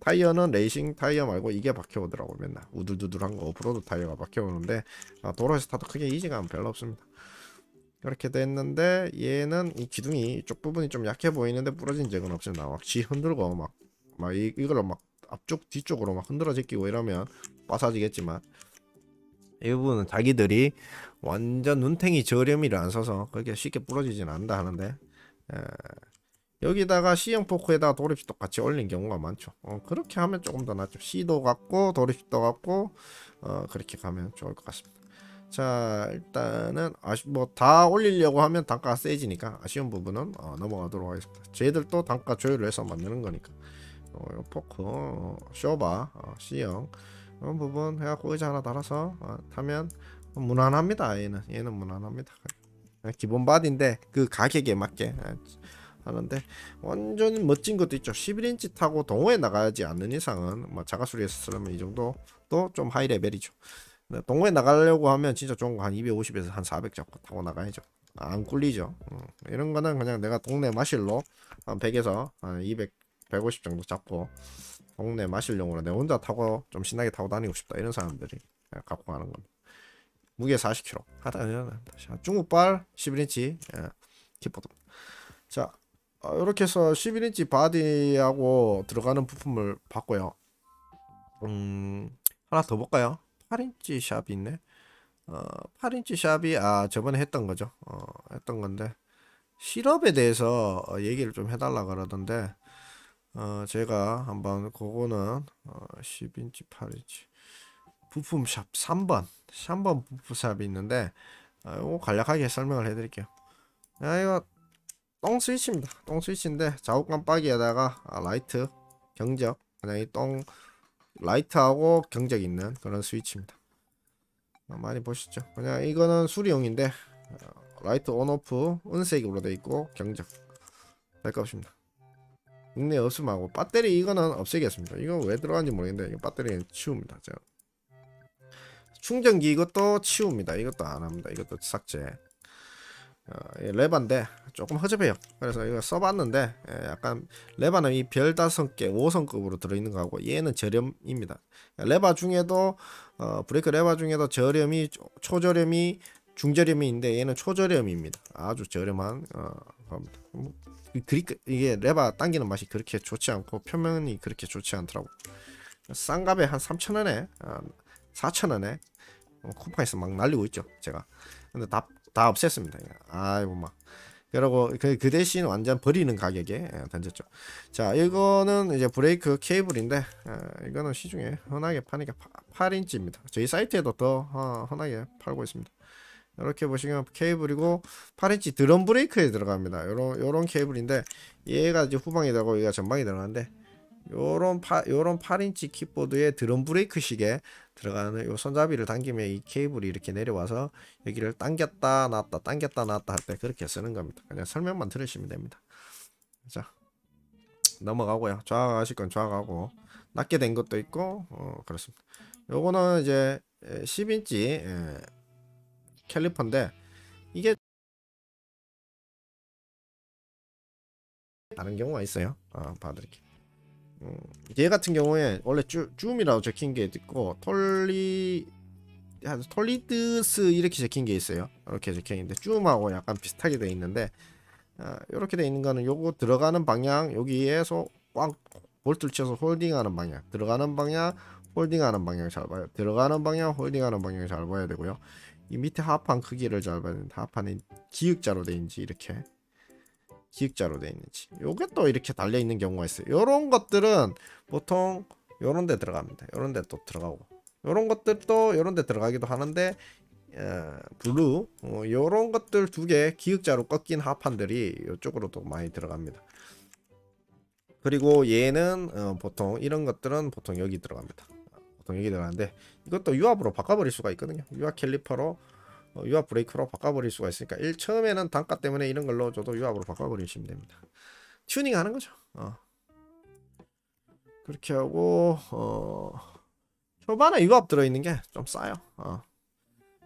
타이어는 레이싱 타이어 말고 이게 박혀오더라고 맨날 우둘두둘한 거 오프로드 타이어가 박혀오는데 아, 도로에서 타도 크게 이지감 별로 없습니다. 이렇게 됐는데 얘는 이 기둥이 쪽 부분이 좀 약해 보이는데 부러진 적은 없습니다. 막지 흔들고 막막 이, 이걸로 막 앞쪽 뒤쪽으로 막 흔들어 제끼고 이러면 빠사지겠지만 이 부분은 자기들이 완전 눈탱이 저렴이를 안 써서 그렇게 쉽게 부러지진 않는다 하는데 에, 여기다가 C형 포크에다 도립십도 같이 올린 경우가 많죠 어, 그렇게 하면 조금 더 낫죠 C도 같고 도립십도 같고 어, 그렇게 가면 좋을 것 같습니다 자 일단은 아쉬 뭐다 올리려고 하면 단가가 세지니까 아쉬운 부분은 어, 넘어가도록 하겠습니다 저희들도 단가 조율을 해서 만드는 거니까 어, 포크 어, 쇼바 어, C형 이런 부분 해갖고 의자 하나 달아서 어, 타면 무난합니다 얘는 얘는 무난합니다 기본 바디인데 그 가격에 맞게 예, 하는데 완전 멋진 것도 있죠 11인치 타고 동호회 나가지 않는 이상은 뭐자가수리했으면이 정도도 좀 하이 레벨이죠 동호회 나가려고 하면 진짜 좋은 거한 250에서 한 400 잡고 타고 나가야죠 안 꿀리죠 음, 이런 거는 그냥 내가 동네 마실로 한 100에서 한200 150 정도 잡고 동네 마실용으로 내 혼자 타고 좀 신나게 타고 다니고 싶다 이런 사람들이 갖고 가는 겁니다. 무게 40kg. 하다 다시 중국발 11인치 예. 키보드. 자 어, 이렇게 해서 11인치 바디하고 들어가는 부품을 봤고요. 음 하나 더 볼까요? 8인치 샵이 있네. 어 8인치 샵이 아 저번에 했던 거죠. 어 했던 건데 시럽에 대해서 얘기를 좀 해달라 그러던데 어, 제가 한번 그거는 어, 10인치 8인치 부품샵 3번 3번 부품샵이 있는데 어, 이거 간략하게 설명을 해드릴게요 아, 이거 똥 스위치입니다 똥 스위치인데 좌우 깜빡이에다가 아, 라이트 경적 그냥 이 똥 라이트하고 경적 있는 그런 스위치입니다 아, 많이 보셨죠 그냥 이거는 수리용인데 어, 라이트 온오프 은색으로 되어 있고 경적 될 것입니다 국내 없음하고 배터리 이거는 없애겠습니다. 이거 왜 들어간지 모르겠는데 이거 배터리는 치웁니다. 제가. 충전기 이것도 치웁니다. 이것도 안합니다. 이것도 삭제. 어, 레반데 조금 허접해요. 그래서 이거 써봤는데 예, 약간 레바는 이 별다섯 개 5성급으로 들어있는 거하고 얘는 저렴입니다. 그러니까 레바 중에도 어, 브레이크 레바 중에도 저렴이 초저렴이 중저렴이 있는데 얘는 초저렴입니다. 아주 저렴한 어, 겁니다. 뭐, 그리 이게 레바 당기는 맛이 그렇게 좋지 않고 표면이 그렇게 좋지 않더라고 싼값에 한 3천원에 4천원에 아, 어, 쿠팡에서 막 날리고 있죠 제가 근데 다, 다 없앴습니다 예, 아이고 막 그러고 그, 그 대신 완전 버리는 가격에 예, 던졌죠 자 이거는 이제 브레이크 케이블인데 예, 이거는 시중에 흔하게 파니까 8인치입니다 저희 사이트에도 더 어, 흔하게 팔고 있습니다 이렇게 보시면 케이블이고 8인치 드럼 브레이크에 들어갑니다. 요런 요런 케이블인데 얘가 이제 후방이 되고 얘가 전방에 들어가는데 요런 파, 요런 8인치 킥보드에 드럼 브레이크식에 들어가는 요 손잡이를 당기면 이 케이블이 이렇게 내려와서 여기를 당겼다 놨다 당겼다 놨다 할 때 그렇게 쓰는 겁니다. 그냥 설명만 들으시면 됩니다. 자 넘어가고요. 좌우 하실 건 좌우하고 낮게 된 것도 있고 어, 그렇습니다. 요거는 이제 10인치 예, 캘리퍼인데 이게 다른 경우가 있어요. 아, 봐드릴게요. 음, 얘 같은 경우에 원래 쭈, 줌이라고 적힌 게 있고 톨리 톨리드스 이렇게 적힌 게 있어요. 이렇게 적혀 있는데 줌하고 약간 비슷하게 돼 있는데 아, 어, 이렇게 돼 있는 거는 요거 들어가는 방향 여기에서 꽉 볼트를 쳐서 홀딩하는 방향 들어가는 방향 홀딩하는 방향 잘 봐요. 들어가는 방향 홀딩하는 방향 잘 봐야 되고요. 이 밑에 하판 크기를 잘 봐야 되는데 하판이 기역자로 돼있는지 이렇게 기역자로 돼있는지 요게 또 이렇게 달려있는 경우가 있어요 이런 것들은 보통 요런 데 들어갑니다 요런 데 또 들어가고 요런 것들도 요런 데 들어가기도 하는데 어, 블루 어, 요런 것들 두 개 기역자로 꺾인 하판들이 요쪽으로도 많이 들어갑니다 그리고 얘는 어, 보통 이런 것들은 보통 여기 들어갑니다 보통 얘기 들어가는데 이것도 유압으로 바꿔버릴 수가 있거든요 유압 캘리퍼로 어, 유압 브레이크로 바꿔버릴 수가 있으니까 일 처음에는 단가 때문에 이런 걸로 저도 유압으로 바꿔버리시면 됩니다 튜닝 하는 거죠 어. 그렇게 하고 어 초반에 유압 들어있는 게 좀 싸요 어.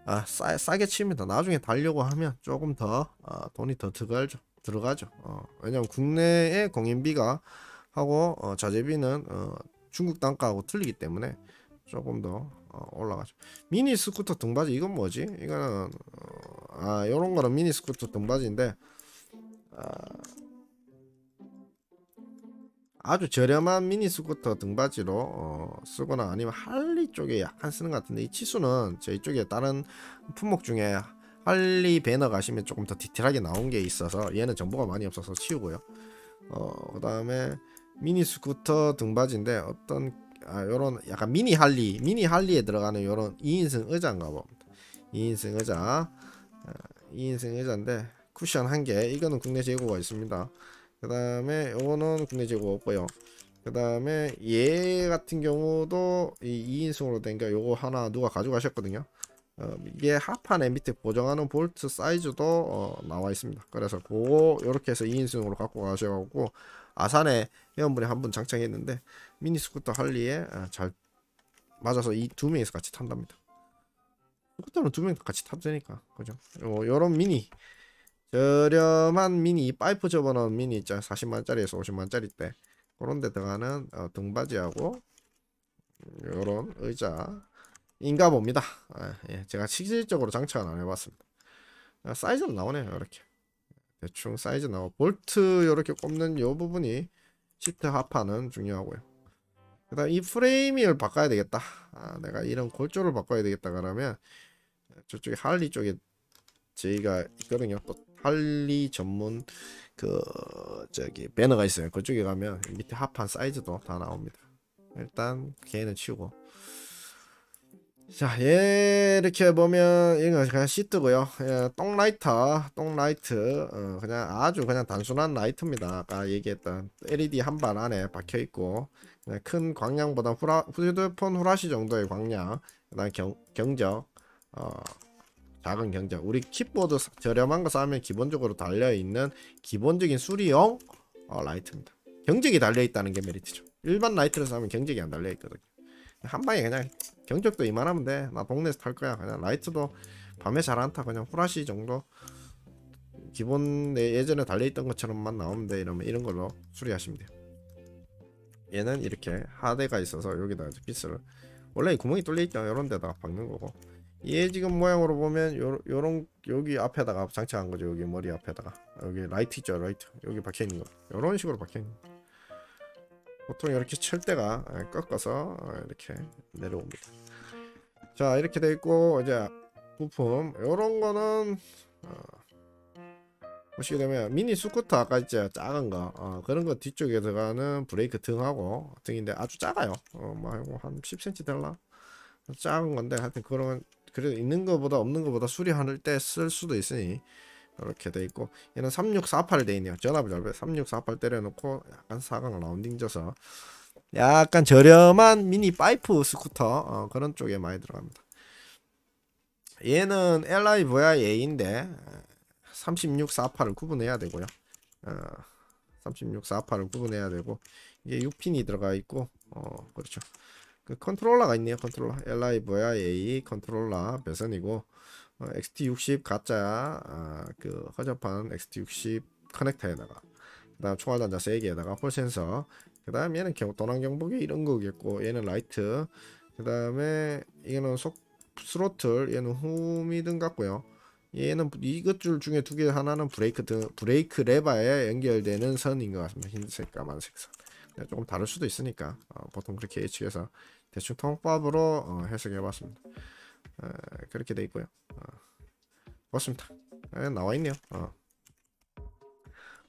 아, 싸, 싸게 칩니다. 나중에 달려고 하면 조금 더 아, 돈이 더 들어가죠. 들어가죠. 어, 왜냐면 국내의 공인비가 하고 어, 자재비는 어, 중국 단가하고 틀리기 때문에 조금 더 어, 올라가죠 미니 스쿠터 등받이 이건 뭐지 이거는 어, 아 요런 거는 미니 스쿠터 등받이인데 아, 주 저렴한 미니 스쿠터 등받이로 어, 쓰거나 아니면 할리 쪽에 약간 쓰는 것 같은데 이 치수는 저희 쪽에 다른 품목 중에 할리 배너 가시면 조금 더 디테일하게 나온 게 있어서 얘는 정보가 많이 없어서 치우고요 어, 그 다음에 미니 스쿠터 등받이인데 어떤 아, 요런 약간 미니 할리 미니 할리에 들어가는 요런 2인승 의자인가 봐 2인승 의자 2인승 아, 의자인데 쿠션 한개 이거는 국내 재고가 있습니다 그 다음에 요거는 국내 재고 없고요 그 다음에 얘 같은 경우도 이 2인승으로 된 게 요거 하나 누가 가져가셨거든요 어, 이게 하판에 비에보정하는 볼트 사이즈도 어, 나와 있습니다 그래서 그거 요렇게 해서 2인승으로 갖고 가셔가지고 아산에 회원분이 한 분 장착했는데 미니스쿠터 할리에 아, 잘 맞아서 이 두 명이서 같이 탄답니다. 스쿠터는 두명이서 같이 탑도 되니까 그죠? 뭐 요런 미니 저렴한 미니 파이프 접어놓은 미니 있죠 40만짜리에서 50만짜리 때 그런데 들어가는 어, 등받이하고 요런 의자 인가 봅니다 아, 예. 제가 실질적으로 장착은 안 해봤습니다 아, 사이즈는 나오네요 이렇게 대충 사이즈 나오고 볼트 이렇게 꼽는 요 부분이 시트 하판은 중요하고요 그 다음 이 프레임을 바꿔야 되겠다 아, 내가 이런 골조를 바꿔야 되겠다 그러면 저쪽에 할리 쪽에 저희가 있거든요 또 할리 전문 그 저기 배너가 있어요 그쪽에 가면 밑에 합판 사이즈도 다 나옵니다 일단 걔는 치우고 자 예, 이렇게 보면 이건 그냥 시트고요 예, 똥라이터 똥라이트 어, 그냥 아주 그냥 단순한 라이트입니다 아까 얘기했던 LED 한 발 안에 박혀있고 네, 큰 광량보다 후라, 휴대폰 후라시 정도의 광량 그다음 경, 경적 어, 작은 경적 우리 킥보드 저렴한 거 사면 기본적으로 달려있는 기본적인 수리용 어, 라이트입니다 경적이 달려있다는 게 메리트죠 일반 라이트를 사면 경적이 안 달려있거든요 한방에 그냥 경적도 이만하면 돼나 동네에서 탈 거야 그냥 라이트도 밤에 잘 안타 그냥 후라시 정도 기본 예전에 달려있던 것처럼만 나오면 돼 이러면 이런 걸로 수리하시면 돼요 얘는 이렇게 하대가 있어서 여기다 이 피스를 원래 이 구멍이 뚫려있죠 이런 데다가 박는 거고 얘 지금 모양으로 보면 요, 런 여기 앞에다가 장착한 거죠 여기 머리 앞에다가 여기 라이트 있죠 라이트 여기 박혀있는 거이런 식으로 박혀있는 거 보통 이렇게 철대가 예, 꺾어서 이렇게 내려옵니다 자 이렇게 돼 있고 이제 부품 요런 거는 어, 보시게 되면 미니 스쿠터 아까 있죠 작은 거 어, 그런 거 뒤쪽에 들어가는 브레이크 등하고 등인데 아주 작아요 어, 뭐한 10cm 달라 작은 건데 하여튼 그런 그래도 있는 거보다 없는 거보다 수리하는 때쓸 수도 있으니 이렇게 돼 있고 얘는 3648 돼 있네요 전압을 넓어요 3648 때려놓고 약간 사각 라운딩 져서 약간 저렴한 미니 파이프 스쿠터 어, 그런 쪽에 많이 들어갑니다 얘는 LI v i A인데 36, 48을 구분해야 되고요. 어, 36, 48을 구분해야 되고 이게 6핀이 들어가 있고 어 그렇죠. 그 컨트롤러가 있네요. 컨트롤러 LIV야 A 컨트롤러 배선이고 어, XT60 가짜 아, 그 허접한 XT60 커넥터에다가 그다음 총알 단자 3개에다가 홀 센서 그다음 얘는 경, 도난 경보기 이런 거겠고 얘는 라이트 그다음에 이거는 속 스로틀 얘는 후미등 같고요. 얘는 이것줄 중에 두 개 하나는 브레이크 드, 브레이크 레버에 연결되는 선인 것 같습니다. 흰색, 까만색 선. 그러니까 조금 다를 수도 있으니까 어, 보통 그렇게 예측해서 대충 통법으로 어, 해석해봤습니다. 어, 그렇게 돼 있고요. 어, 맞습니다. 예, 나와 있네요.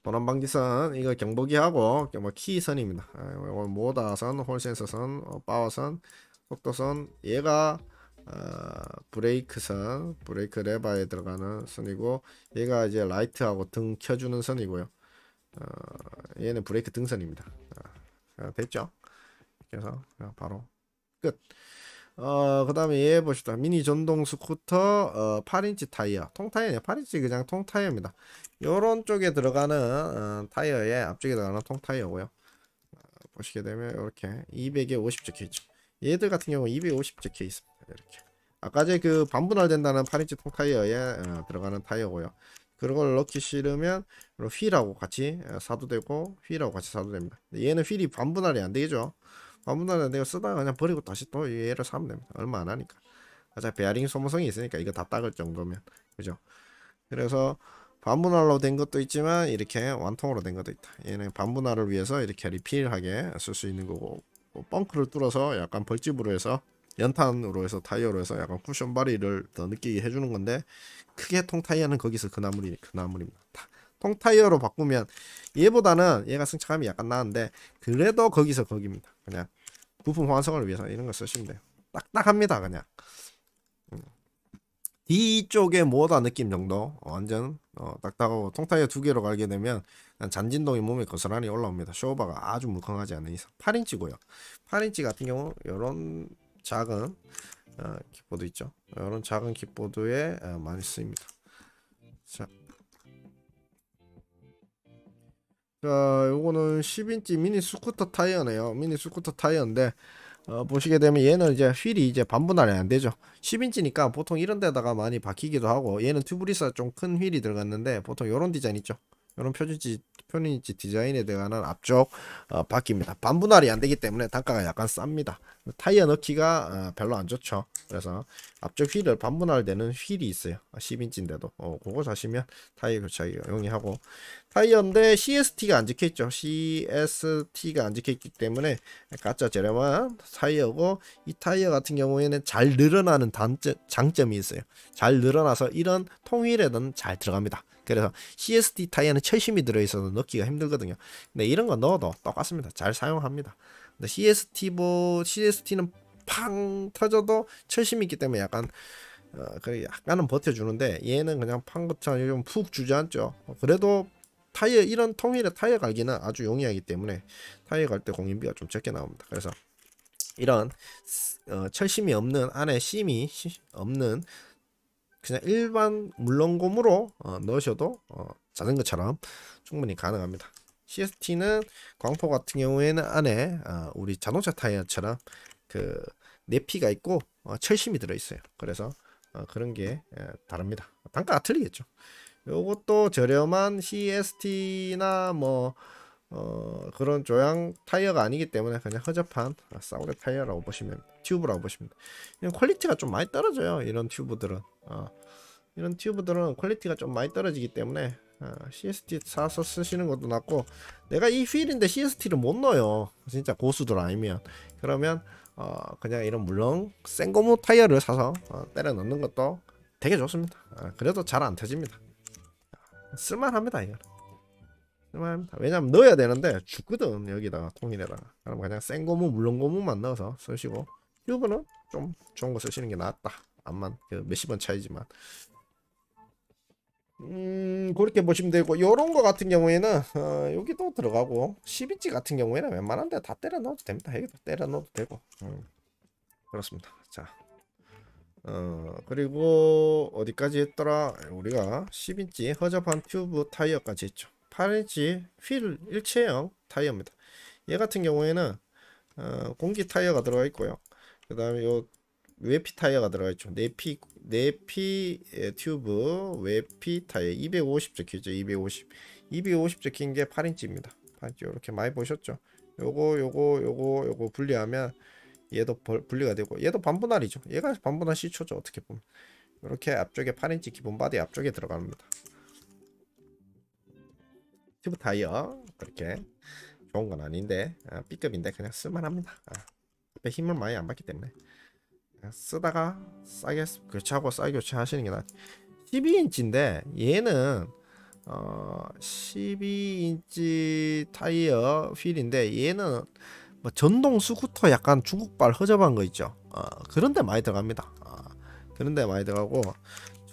도난방지선 어. 이거 경보기하고 그 뭐 키선입니다. 어, 모다선, 홀센서선, 파워선, 속도선 얘가 어, 브레이크선 브레이크 레버에 들어가는 선이고 얘가 이제 라이트하고 등 켜주는 선이고요 어, 얘는 브레이크 등선입니다 아, 아 됐죠 그래서 바로 끝 어, 그 다음에 얘 보시다. 미니 전동 스쿠터, 어, 8인치 타이어. 통타이어 8인치 그냥 통타이어입니다. 요런 쪽에 들어가는, 어, 타이어에 앞쪽에 들어가는 통타이어고요 어, 보시게 되면 이렇게 200에 50제 케이스 얘들 같은 경우 250제 케이스 이렇게 아까 제그 반분할된다는 8인치 통타이어에 어, 들어가는 타이어고요 그런 걸 넣기 싫으면 휠하고 같이 어, 사도 되고 휠하고 같이 사도 됩니다 얘는 휠이 반분할이 안 되죠 반분할이 안 되고 쓰다가 그냥 버리고 다시 또 얘를 사면 됩니다 얼마 안 하니까 어차피 베어링 소모성이 있으니까 이거 다 닦을 정도면 그죠 그래서 반분할로 된 것도 있지만 이렇게 완통으로 된 것도 있다 얘는 반분할을 위해서 이렇게 리필하게 쓸 수 있는 거고 뭐 펑크를 뚫어서 약간 벌집으로 해서 연탄으로 해서 타이어로 해서 약간 쿠션 바리를 더 느끼게 해주는 건데 크게 통 타이어는 거기서 그나물이 그나물입니다. 통 타이어로 바꾸면 얘보다는 얘가 승차감이 약간 나는데 그래도 거기서 거기입니다. 그냥 부품 환성을 위해서 이런 거 쓰시면 돼요. 딱딱합니다 그냥. 음. 뒤쪽에 모다 느낌 정도 어, 완전 어, 딱딱하고 통타이어 두 개로 갈게 되면 잔진동이 몸에 거스란니 올라옵니다 쇼바가 아주 물컹하지 않은 이상 8인치고요 8인치 같은 경우 이런 작은 어, 킥보드 있죠 이런 작은 킥보드에 어, 많이 쓰입니다 자 자, 요거는 10인치 미니 스쿠터 타이어네요. 미니 스쿠터 타이어인데 어, 보시게 되면 얘는 이제 휠이 이제 반분할이 안 되죠. 10인치니까 보통 이런 데다가 많이 박히기도 하고 얘는 튜브리스 좀 큰 휠이 들어갔는데 보통 요런 디자인 있죠. 이런 표준지 표준지 디자인에 대한 앞쪽 어, 바뀝니다. 반분할이 안 되기 때문에 단가가 약간 쌉니다. 타이어 넣기가 어, 별로 안 좋죠. 그래서 앞쪽 휠을 반분할되는 휠이 있어요. 10인치인데도 어, 그거 사시면 타이어 교체하기 용이하고 타이어인데 CST가 안지혀있죠 CST가 안지혀있기 때문에 가짜 저렴한 타이어고 이 타이어 같은 경우에는 잘 늘어나는 단점, 장점이 있어요. 잘 늘어나서 이런 통일에는 잘 들어갑니다. 그래서 CSD 타이어는 철심이 들어있어서 넣기가 힘들거든요. 근데 이런 거 넣어도 똑같습니다. 잘 사용합니다. 근데 CST 뭐 CST는 팡 터져도 철심이 있기 때문에 약간 어, 약간은 버텨주는데 얘는 그냥 판거처 좀푹 주저앉죠. 그래도 타이어 이런 통일의 타이어 갈기는 아주 용이하기 때문에 타이어 갈 때 공인비가 좀 적게 나옵니다. 그래서 이런 어, 철심이 없는 안에 심이 없는 그냥 일반 물렁곰으로 어, 넣으셔도 어, 자전거처럼 충분히 가능합니다. CST는 광포 같은 경우에는 안에 어, 우리 자동차 타이어처럼 그 내피가 있고 어, 철심이 들어있어요. 그래서 어, 그런 게 에, 다릅니다. 단가가 틀리겠죠. 요것도 저렴한 CST나 뭐 어, 그런 조향 타이어가 아니기 때문에 그냥 허접한 아, 사우레 타이어라고 보시면 튜브라고 보시면 그냥 퀄리티가 좀 많이 떨어져요 이런 튜브들은 어, 이런 튜브들은 퀄리티가 좀 많이 떨어지기 때문에 어, CST 사서 쓰시는 것도 낫고 내가 이 휠인데 CST를 못 넣어요 진짜 고수들 아니면 그러면 어, 그냥 이런 물렁 생고무 타이어를 사서 어, 때려 넣는 것도 되게 좋습니다 어, 그래도 잘 안 터집니다 아, 쓸만합니다 이거는 왜냐면 넣어야 되는데 죽거든 여기다가 통일에다가 그럼 그냥 생 고무 물렁 고무만 넣어서 쓰시고 튜브는좀 좋은 거 쓰시는 게 낫다 암만 그 몇십 원 차이지만 음 그렇게 보시면 되고 요런 거 같은 경우에는 어, 여기도 들어가고 10인치 같은 경우에는 웬만한 데 다 때려 넣어도 됩니다 여기다 때려 넣어도 되고 음, 그렇습니다 자 어, 그리고 어디까지 했더라 우리가 10인치 허접한 튜브 타이어까지 했죠 8인치 휠 일체형 타이어입니다. 얘 같은 경우에는 어, 공기 타이어가 들어가 있고요. 그 다음에 요 외피 타이어가 들어가 있죠. 내피 내피 예, 튜브 외피 타이어 250죠. 길죠. 250. 250죠. 긴게 8인치입니다. 8인치 이렇게 많이 보셨죠. 요거 요거 요거 요거 분리하면 얘도 분리가 되고 얘도 반분할이죠. 얘가 반분할 시초죠. 어떻게 보면 이렇게 앞쪽에 8인치 기본 바디 앞쪽에 들어갑니다. 액브 타이어 그렇게 좋은 건 아닌데 아, B급인데 그냥 쓸만합니다 아, 앞에 힘을 많이 안 받기 때문에 쓰다가 싸게 교체하고 싸게 교체하시는 게 나아 12인치인데 얘는 어 12인치 타이어 휠인데 얘는 뭐 전동 스쿠터 약간 중국발 허접한 거 있죠 어, 그런데 많이 들어갑니다 어, 그런데 많이 들어가고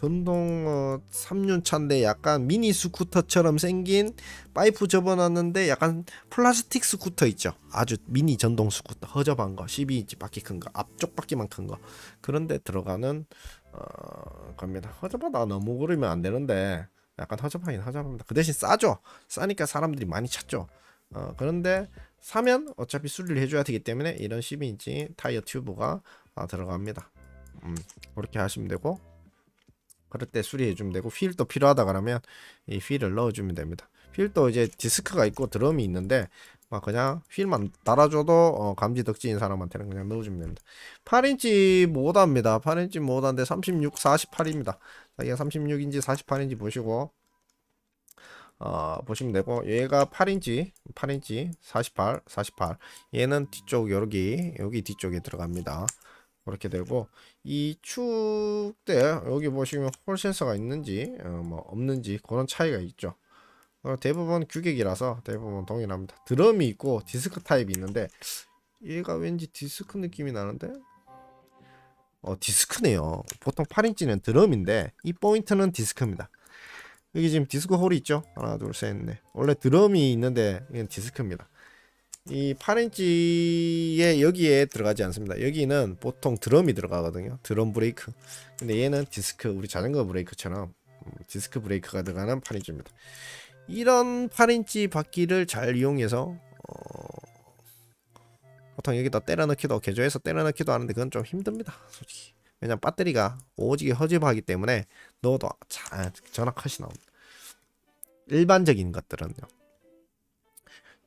전동 어, 3륜차인데 약간 미니 스쿠터처럼 생긴 파이프 접어놨는데 약간 플라스틱 스쿠터 있죠 아주 미니 전동 스쿠터 허접한 거 12인치 바퀴 큰거 앞쪽 바퀴만 큰거 그런데 들어가는 어, 겁니다 허접하다 너무 그러면 안 되는데 약간 허접하긴 허접합니다 그 대신 싸죠 싸니까 사람들이 많이 찾죠 어, 그런데 사면 어차피 수리를 해줘야 되기 때문에 이런 12인치 타이어 튜브가 아, 들어갑니다 음, 그렇게 하시면 되고 그럴 때 수리해 주면 되고 휠도 필요하다 그러면 이 휠을 넣어 주면 됩니다 휠도 이제 디스크가 있고 드럼이 있는데 막 그냥 휠만 달아줘도 어, 감지덕지인 사람한테는 그냥 넣어주면 됩니다 8인치 모다입니다 8인치 모다인데 36, 48입니다 이게 36인지 48인지 보시고 어, 보시면 되고 얘가 8인치 8인치 48 48 얘는 뒤쪽 여기 여기 뒤쪽에 들어갑니다 그렇게 되고 이 축대 여기 보시면 홀 센서가 있는지 어, 뭐 없는지 그런 차이가 있죠 어, 대부분 규격이라서 대부분 동일합니다 드럼이 있고 디스크 타입이 있는데 얘가 왠지 디스크 느낌이 나는데 어 디스크네요 보통 8인치는 드럼인데 이 포인트는 디스크입니다 여기 지금 디스크 홀이 있죠 하나 둘 셋넷 원래 드럼이 있는데 이건 디스크입니다 이 8인치에 여기에 들어가지 않습니다 여기는 보통 드럼이 들어가거든요 드럼 브레이크 근데 얘는 디스크 우리 자전거 브레이크처럼 음, 디스크 브레이크가 들어가는 8인치입니다 이런 8인치 바퀴를 잘 이용해서 어... 보통 여기다 때려 넣기도 개조해서 때려 넣기도 하는데 그건 좀 힘듭니다 솔직히 왜냐면 배터리가 오지게 허접하기 때문에 넣어도 잘 전화 컷이 나옵니다 일반적인 것들은요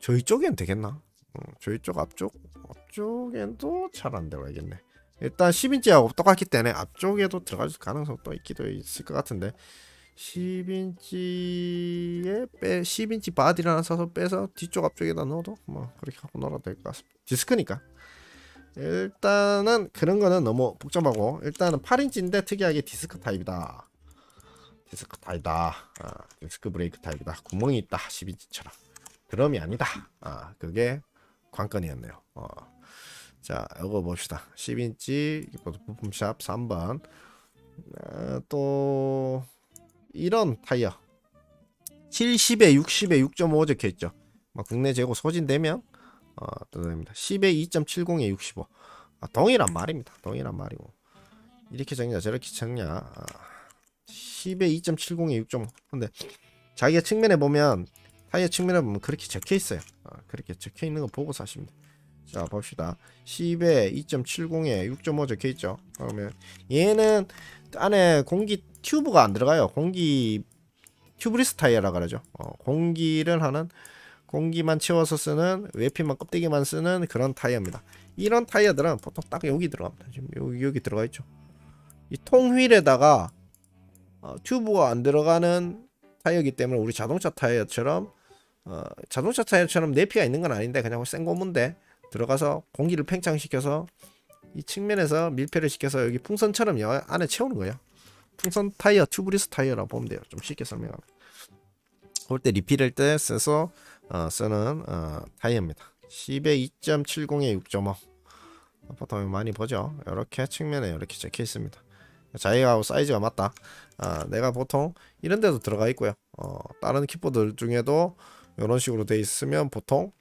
저희 쪽엔 되겠나? 어, 저희 쪽 앞쪽 앞쪽엔 또잘안 들어가겠네 일단 10인치하고 똑같기 때문에 앞쪽에도 들어갈 가능성도 있기도 있을 것 같은데 10인치에 빼 10인치 바디를 하나 사서 빼서 뒤쪽 앞쪽에다 넣어도 뭐 그렇게 하고 놀아도 될것 같습니다 디스크니까 일단은 그런 거는 너무 복잡하고 일단은 8인치인데 특이하게 디스크 타입이다 디스크 타입이다 아, 디스크 브레이크 타입이다 구멍이 있다 10인치처럼 드럼이 아니다 아 그게 관건이었네요. 어. 자, 이거 봅시다. 10인치 부품샵 3번. 아, 또 이런 타이어 70에 60에 6.5 적혀있죠. 뭐 국내 재고 소진되면 어, 됩니다. 10에 2.70에 65. 아, 동일한 말입니다. 동일한 말이고 이렇게 적냐 저렇게 적냐 아, 10에 2.70에 6.5. 근데 자기가 측면에 보면 타이어 측면에 보면 그렇게 적혀 있어요 아, 그렇게 적혀 있는 거 보고 사십니다자 봅시다 10에 2.70에 6.5 적혀있죠 그러면 얘는 안에 공기 튜브가 안 들어가요 공기 튜브리스 타이어라 그러죠 어, 공기를 하는 공기만 채워서 쓰는 외피만 껍데기만 쓰는 그런 타이어입니다 이런 타이어들은 보통 딱 여기 들어갑니다 지금 여기, 여기 들어가 있죠 이 통휠에다가 어, 튜브가 안 들어가는 타이어이기 때문에 우리 자동차 타이어처럼 어, 자동차 타이어처럼 내피가 있는 건 아닌데 그냥 센고문데 뭐 들어가서 공기를 팽창시켜서 이 측면에서 밀폐를 시켜서 여기 풍선처럼 여, 안에 채우는 거예요. 풍선 타이어, 튜브리스 타이어라고 보면 돼요. 좀 쉽게 설명하면. 그럴 때 리필할 때 써서 어, 쓰는 어, 타이어입니다. 10에 2.70에 6.5 보통 많이 보죠. 이렇게 측면에 이렇게 적혀 있습니다. 자기가 사이즈가 맞다. 아, 내가 보통 이런 데도 들어가 있고요. 어, 다른 킥보드 중에도 이런 식으로 돼 있으면 보통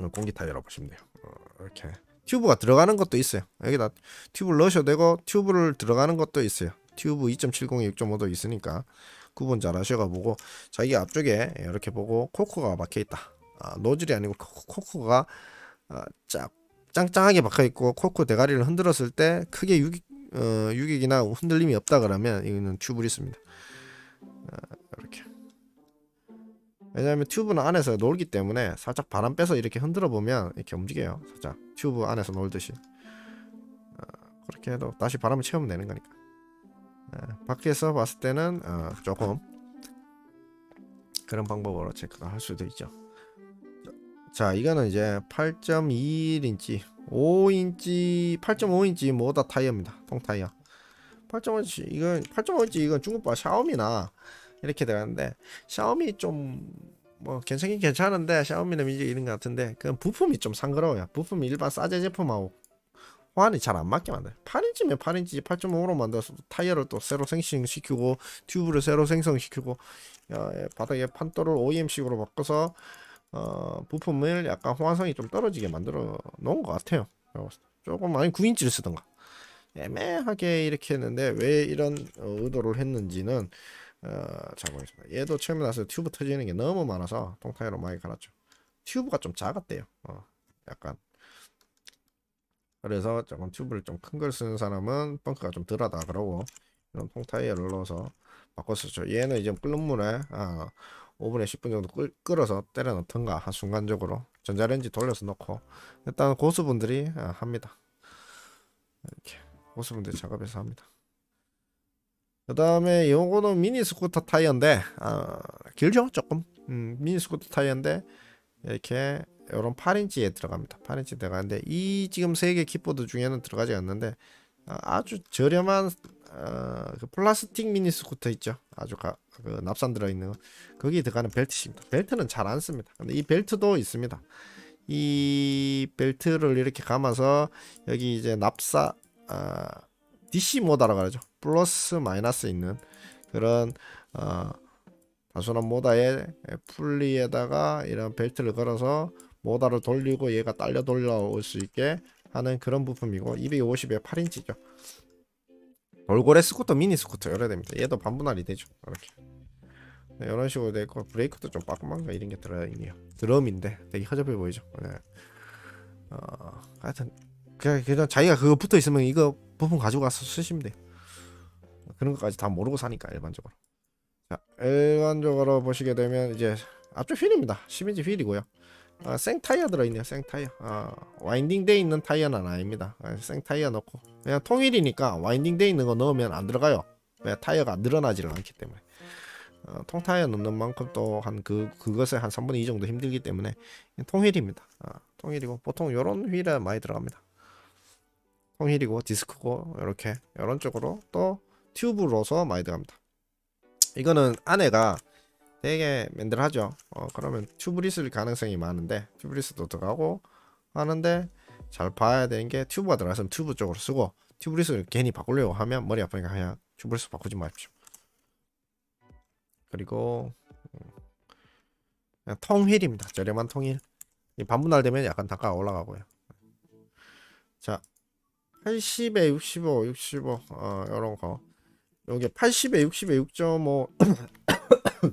어, 공기타 열어보시면 돼요 어, 이렇게 튜브가 들어가는 것도 있어요 여기다 튜브를 넣으셔도 되고 튜브를 들어가는 것도 있어요 튜브 2.70, 6.5도 있으니까 구분 잘 하셔가지고 자기 앞쪽에 이렇게 보고 코크가 박혀있다 아, 노즐이 아니고 코크가 아, 짝, 짱짱하게 박혀있고 코크 대가리를 흔들었을 때 크게 유기, 어, 유기나 흔들림이 없다 그러면 이거는 튜브를 있습니다 아, 이렇게 왜냐면 튜브는 안에서 놀기 때문에 살짝 바람 빼서 이렇게 흔들어 보면 이렇게 움직여요 살짝 튜브 안에서 놀듯이 어, 그렇게 해도 다시 바람을 채우면 되는 거니까 네, 밖에서 봤을 때는 어, 조금 그런 방법으로 체크를 할 수도 있죠 자 이거는 이제 8.2인치 5인치 8.5인치 모다 타이어입니다 통 타이어 8.5인치 이건 8.5인치 이건 중국발 샤오미나 이렇게 되는데 샤오미 좀 뭐 괜찮긴 괜찮은데 샤오미는 이제 이런 것 같은데 그건 부품이 좀 상그러워요 부품이 일반 싸제 제품하고 호환이 잘 안 맞게 만들어요 8인치면 8인치 8.5로 만들어서 타이어를 또 새로 생성시키고 튜브를 새로 생성시키고 어, 예, 바닥에 판도를 OEM식으로 바꿔서 어, 부품을 약간 호환성이 좀 떨어지게 만들어 놓은 것 같아요 어, 조금 아니 9인치를 쓰던가 애매하게 이렇게 했는데 왜 이런 어, 의도를 했는지는 어, 잘 보겠습니다. 얘도 처음에 나서 튜브 터지는 게 너무 많아서 통타이로 많이 갈았죠. 튜브가 좀 작았대요. 어, 약간. 그래서 조금 튜브를 좀 큰 걸 쓰는 사람은 펑크가 좀 덜하다 그러고 이런 통타이어를 넣어서 바꿨었죠. 얘는 이제 끓는 물에 아, 5분에 10분 정도 끓, 끓어서 때려 넣던가 한 순간적으로 전자레인지 돌려서 넣고 일단 고수분들이 아, 합니다. 이렇게 고수분들이 작업해서 합니다. 그 다음에 요거는 미니스쿠터 타이어인데 아, 길죠 조금 음, 미니스쿠터 타이어인데 이렇게 요런 8인치에 들어갑니다 8인치 들어가는데 이 지금 세개 키보드 중에는 들어가지 않는데 아, 주 저렴한 어, 그 플라스틱 미니스쿠터 있죠 아주 가, 그 납산 들어있는 거 거기 들어가는 벨트입니다 벨트는 잘 안 씁니다 근데 이 벨트도 있습니다 이 벨트를 이렇게 감아서 여기 이제 납사 아, DC 모다라고 그러죠 플러스 마이너스 있는 그런 어, 단순한 모다의 풀리에다가 이런 벨트를 걸어서 모다를 돌리고 얘가 딸려 돌려올 수 있게 하는 그런 부품이고 250에 8인치죠 돌고래 스쿠터 미니 스쿠터 열어야 됩니다 얘도 반분할이 되죠 이렇게 네, 이런 식으로 되고 브레이크도 좀 빠꾸만가 이런 게 들어있네요 드럼인데 되게 허접해 보이죠 네. 어, 하여튼 그냥, 그냥 자기가 그거 붙어 있으면 이거 부품 가지고 가서 쓰시면 돼요 그런 것까지 다 모르고 사니까 일반적으로 자 일반적으로 보시게 되면 이제 앞쪽 휠입니다 10인치 휠이고요 아, 생 타이어 들어있네요 생 타이어 아, 와인딩 돼 있는 타이어는 아닙니다 아, 생 타이어 넣고 그냥 통일이니까 와인딩 돼 있는 거 넣으면 안 들어가요 왜 타이어가 늘어나질 지 않기 때문에 어, 통타이어 넣는 만큼 또 한 그, 그것에 한 3분의 2 정도 힘들기 때문에 통휠입니다 아, 통휠이고 보통 요런 휠에 많이 들어갑니다 통휠이고 디스크고 이렇게 이런 쪽으로 또 튜브로서 많이 들어갑니다 이거는 안에가 되게 맨들하죠 어, 그러면 튜브리스일 가능성이 많은데 튜브리스도 들어가고 하는데 잘 봐야 되는 게 튜브가 들어가서 튜브 쪽으로 쓰고 튜브리스를 괜히 바꾸려고 하면 머리 아프니까 그냥 튜브리스 바꾸지 마십시오 그리고 음, 그냥 통휠입니다 저렴한 통휠 반분할 되면 약간 단가가 올라가고요 자 80에 65 65 어, 이런 거 여기 80에 60에 6.5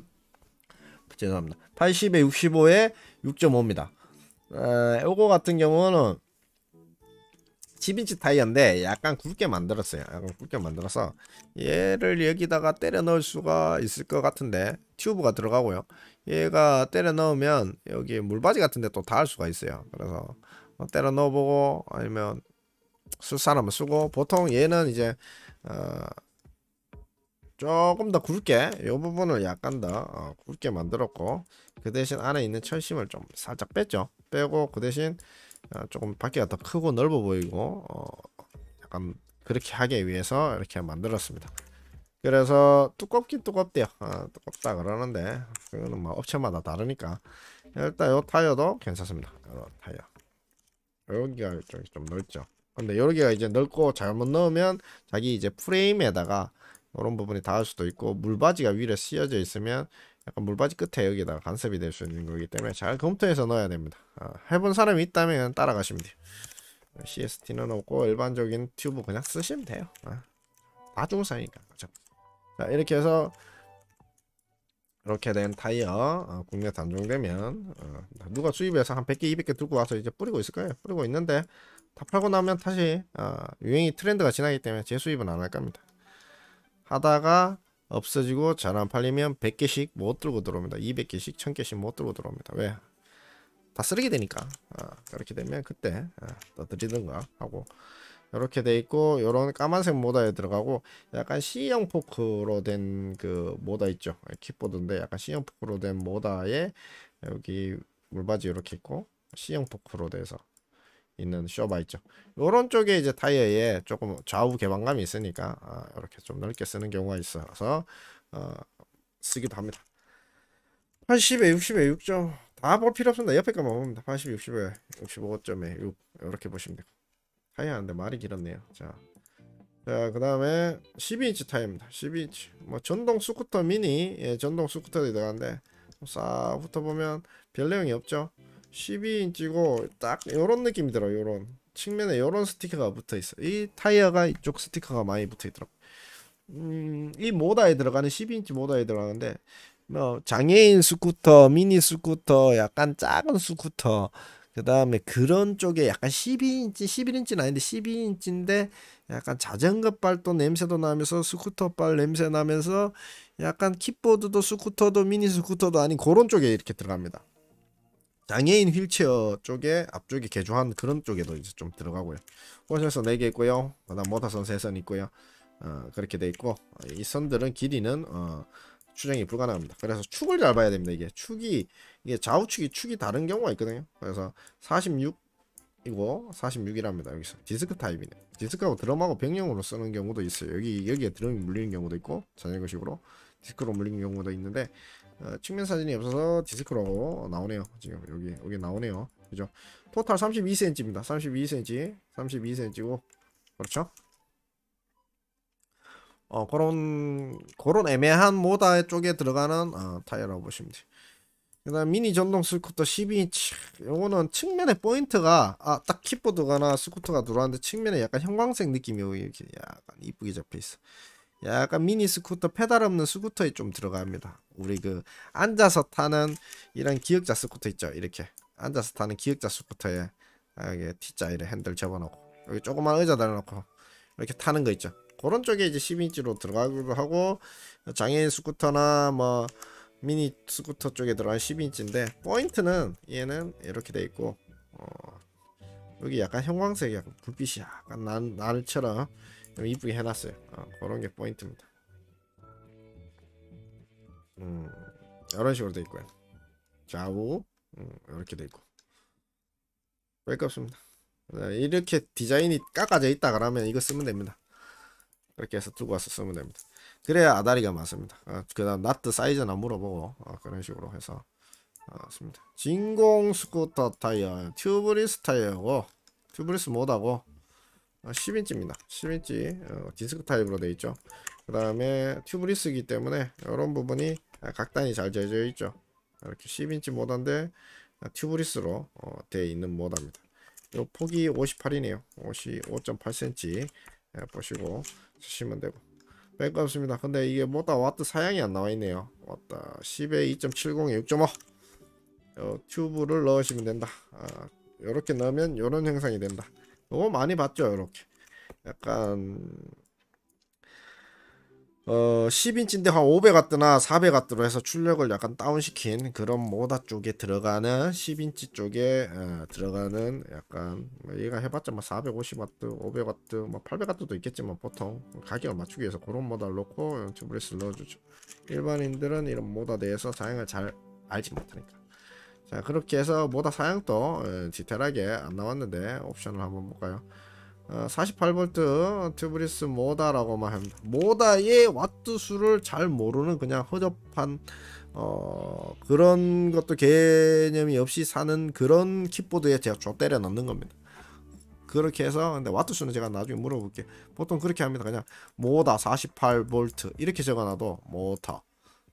죄송합니다. 80에 65에 6.5입니다. 에, 요거 같은 경우는 10인치 타이어인데 약간 굵게 만들었어요. 약간 굵게 만들어서 얘를 여기다가 때려 넣을 수가 있을 것 같은데 튜브가 들어가고요. 얘가 때려 넣으면 여기 물받이 같은데 또 닿을 수가 있어요. 그래서 어, 때려 넣어보고 아니면 쓸 사람은 쓰고 보통 얘는 이제 어, 조금 더 굵게 이 부분을 약간 더 어, 굵게 만들었고 그 대신 안에 있는 철심을 좀 살짝 뺐죠 빼고 그 대신 어, 조금 바퀴가 더 크고 넓어 보이고 어, 약간 그렇게 하기 위해서 이렇게 만들었습니다 그래서 두껍긴 두껍대요 아, 두껍다 그러는데 그거는 뭐 업체마다 다르니까 일단 요 타이어도 괜찮습니다 요 타이어 여기가 좀, 좀 넓죠 근데 여기가 이제 넓고 잘못 넣으면 자기 이제 프레임에다가 이런 부분이 닿을 수도 있고 물받이가 위로 씌어져 있으면 약간 물받이 끝에 여기다가 간섭이 될 수 있는 거기 때문에 잘 검토해서 넣어야 됩니다 아, 해본 사람이 있다면 따라가시면 돼요 CST는 없고 일반적인 튜브 그냥 쓰시면 돼요 아, 다 중사이니까 그렇죠? 자 이렇게 해서 이렇게 된 타이어 어, 국내 단종되면 어, 누가 수입해서 한 100개 200개 들고 와서 이제 뿌리고 있을 거예요 뿌리고 있는데 다 팔고 나면 다시 어, 유행이 트렌드가 지나기 때문에 재수입은 안 할 겁니다 하다가 없어지고 잘 안 팔리면 100개씩 못 들고 들어옵니다. 200개씩 1000개씩 못 들고 들어옵니다. 왜? 다 쓰레기 되니까 아, 그렇게 되면 그때 아, 떠드리든가 하고 이렇게 돼 있고 요런 까만색 모다에 들어가고 약간 C형 포크로 된 그 모다 있죠 킥보드인데 약간 C형 포크로 된 모다에 여기 물받이 이렇게 있고 C형 포크로 돼서 있는 쇼바 있죠. 요런 쪽에 이제 타이어에 조금 좌우 개방감이 있으니까 아, 이렇게 좀 넓게 쓰는 경우가 있어서 어, 쓰기도 합니다. 80에 60에 6점 다 볼 필요 없습니다. 옆에 것만 봅니다. 80, 에 60에 65.에 점6 이렇게 보시면 돼요. 타이어 하는데 말이 길었네요. 자, 자그 다음에 12인치 타이어입니다. 12인치 뭐 전동 스쿠터 미니 예, 전동 스쿠터들 들어가는데 싹 붙어보면 별 내용이 없죠. 12인치고 딱 요런 느낌이 들어 요런 측면에 요런 스티커가 붙어있어 이 타이어가 이쪽 스티커가 많이 붙어있더라고 음, 이 모다에 들어가는 12인치 모다에 들어가는데 뭐 장애인 스쿠터 미니 스쿠터 약간 작은 스쿠터 그 다음에 그런 쪽에 약간 12인치 11인치는 아닌데 12인치인데 약간 자전거 발도 냄새도 나면서 스쿠터 발 냄새 나면서 약간 킥보드도 스쿠터도 미니 스쿠터도 아닌 그런 쪽에 이렇게 들어갑니다 장애인 휠체어 쪽에 앞쪽에 개조한 그런 쪽에도 이제 좀 들어가고요. 호선서 4개 있고요. 그다음 모터선 3선 있고요. 어, 그렇게 돼 있고 어, 이 선들은 길이는 어, 추정이 불가능합니다. 그래서 축을 잘 봐야 됩니다. 이게 축이 이게 좌우축이 축이 다른 경우가 있거든요. 그래서 46 이고 46이랍니다. 여기서 디스크 타입이네. 디스크하고 드럼하고 병용으로 쓰는 경우도 있어요. 여기 여기에 드럼이 물리는 경우도 있고 전형식으로 그 디스크로 물리는 경우도 있는데 어, 측면 사진이 없어서 디스크로 나오네요. 지금 여기 여기 나오네요. 그죠? 토탈 32cm입니다. 32cm, 32cm고 그렇죠? 어 그런 그런 애매한 모다 쪽에 들어가는 어, 타이어라고 보시면 돼요. 그다음 미니 전동 스쿠터 12인치 요거는 측면에 포인트가 아딱 킥보드가나 스쿠터가 들어왔는데 측면에 약간 형광색 느낌이 이렇게 약간 이쁘게 잡혀 있어. 약간 미니 스쿠터 페달 없는 스쿠터에 좀 들어갑니다. 우리 그 앉아서 타는 이런 기역자 스쿠터 있죠. 이렇게 앉아서 타는 기역자 스쿠터에 여기 T자 이래 핸들 접어놓고 여기 조그만 의자 달아놓고 이렇게 타는 거 있죠. 그런 쪽에 이제 12인치로 들어가기도 하고 장애인 스쿠터나 뭐 미니 스쿠터 쪽에 들어간 12인치인데 포인트는 얘는 이렇게 돼 있고 어, 여기 약간 형광색 약간 불빛이 약간 난, 날처럼 좀 이쁘게 해놨어요 어, 그런 게 포인트입니다 음 이런 식으로 돼 있고요 좌우 음, 이렇게 돼 있고 별거 없습니다 네, 이렇게 디자인이 깎아져 있다 그러면 이거 쓰면 됩니다 그렇게 해서 두고 와서 쓰면 됩니다 그래야 아다리가 맞습니다 어, 그 다음 나트 사이즈나 물어보고 어, 그런 식으로 해서 맞습니다 어, 진공 스쿠터 타이어 튜브리스 타이어고 튜브리스 모드하고 10인치입니다 어, 10인치 어, 디스크 타입으로 되어 있죠 그 다음에 튜브리스이기 때문에 이런 부분이 각단이 잘 재져 있죠 이렇게 10인치 모단데 튜브리스로 어, 되어 있는 모단입니다 요 폭이 58이네요 55.8cm 예, 보시고 쓰시면 되고 뺄거 없습니다 근데 이게 뭐다 와트 사양이 안 나와 있네요 왔다 10에 2.70에 6.5요 튜브를 넣으시면 된다 아, 이렇게 넣으면 이런 형상이 된다 이거 많이 봤죠 이렇게 약간 어 10인치인데 한 500W나 400W로 해서 출력을 약간 다운시킨 그런 모다 쪽에 들어가는 10인치 쪽에 어, 들어가는 약간 뭐 얘가 해봤자 막 450W, 500W, 뭐 800W도 뭐 있겠지만 보통 가격을 맞추기 위해서 그런 모다를 넣고 튜브레스를 넣어주죠 일반인들은 이런 모다 내에서 사양을 잘 알지 못하니까 자 그렇게 해서 모다 사양도 예, 디테일하게 안 나왔는데 옵션을 한번 볼까요 어, 48V 튜브리스 모다라고만 합니다 모다의 와트 수를 잘 모르는 그냥 허접한 어, 그런 것도 개념이 없이 사는 그런 킥보드에 제가 줘 때려 넣는 겁니다 그렇게 해서 근데 와트 수는 제가 나중에 물어볼게 보통 그렇게 합니다 그냥 모다 48V 이렇게 적어놔도 모터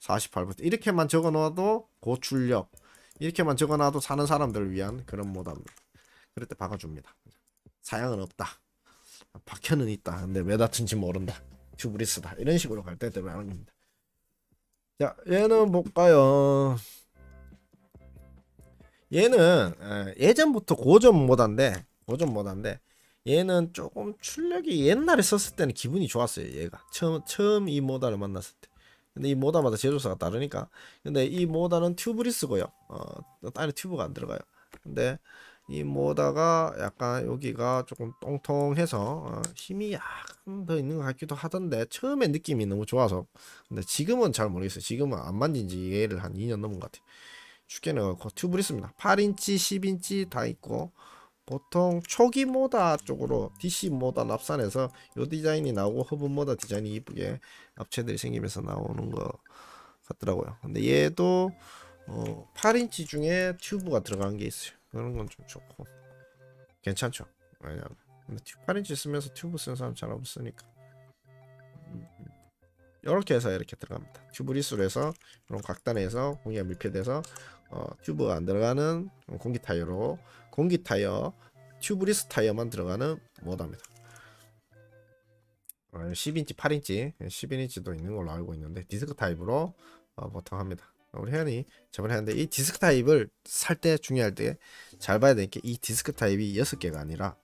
48V 이렇게만 적어놔도 고출력 이렇게만 적어놔도 사는 사람들을 위한 그런 모담니 그럴 때 박아줍니다. 사양은 없다. 박혀는 있다. 근데 왜 다친지 모른다. 튜브리스다. 이런 식으로 갈때 때문에 하니다 자, 얘는 볼까요? 얘는 예전부터 고전 모단데 고전 모단데 얘는 조금 출력이 옛날에 썼을 때는 기분이 좋았어요. 얘가 처음 처음 이모단을 만났을 때 근데 이 모다마다 제조사가 다르니까 근데 이 모다는 튜브리 스고요어 안에 튜브가 안 들어가요 근데 이 모다가 약간 여기가 조금 똥통해서 어, 힘이 약간 더 있는 것 같기도 하던데 처음에 느낌이 너무 좋아서 근데 지금은 잘 모르겠어요 지금은 안 만진 지 얘를 한 2년 넘은 것 같아요 축게는 그 튜브리 스입니다 8인치 10인치 다 있고 보통 초기 모다 쪽으로 DC 모다 납산해서 요 디자인이 나오고 허브 모다 디자인이 이쁘게 업체들이 생기면서 나오는 거 같더라고요 근데 얘도 어 8인치 중에 튜브가 들어간 게 있어요 그런 건 좀 좋고 괜찮죠 왜냐면 근데 8인치 쓰면서 튜브 쓰는 사람 잘 없으니까 이렇게 해서 이렇게 들어갑니다 튜브리스로 해서 이런 각단에서 공기가 밀폐돼서 어, 튜브 안 들어가는 공기 타이어로 공기 타이어 튜브리스 타이어만 들어가는 모드입니다. 10인치, 어, 8인치, 11인치도 있는 걸로 알고 있는데 디스크 타입으로 어, 보통 합니다. 우리 회원이 저번에 했는데 이 디스크 타입을 살 때 중요할 때 잘 봐야 되니까 이 디스크 타입이 6개가 아니라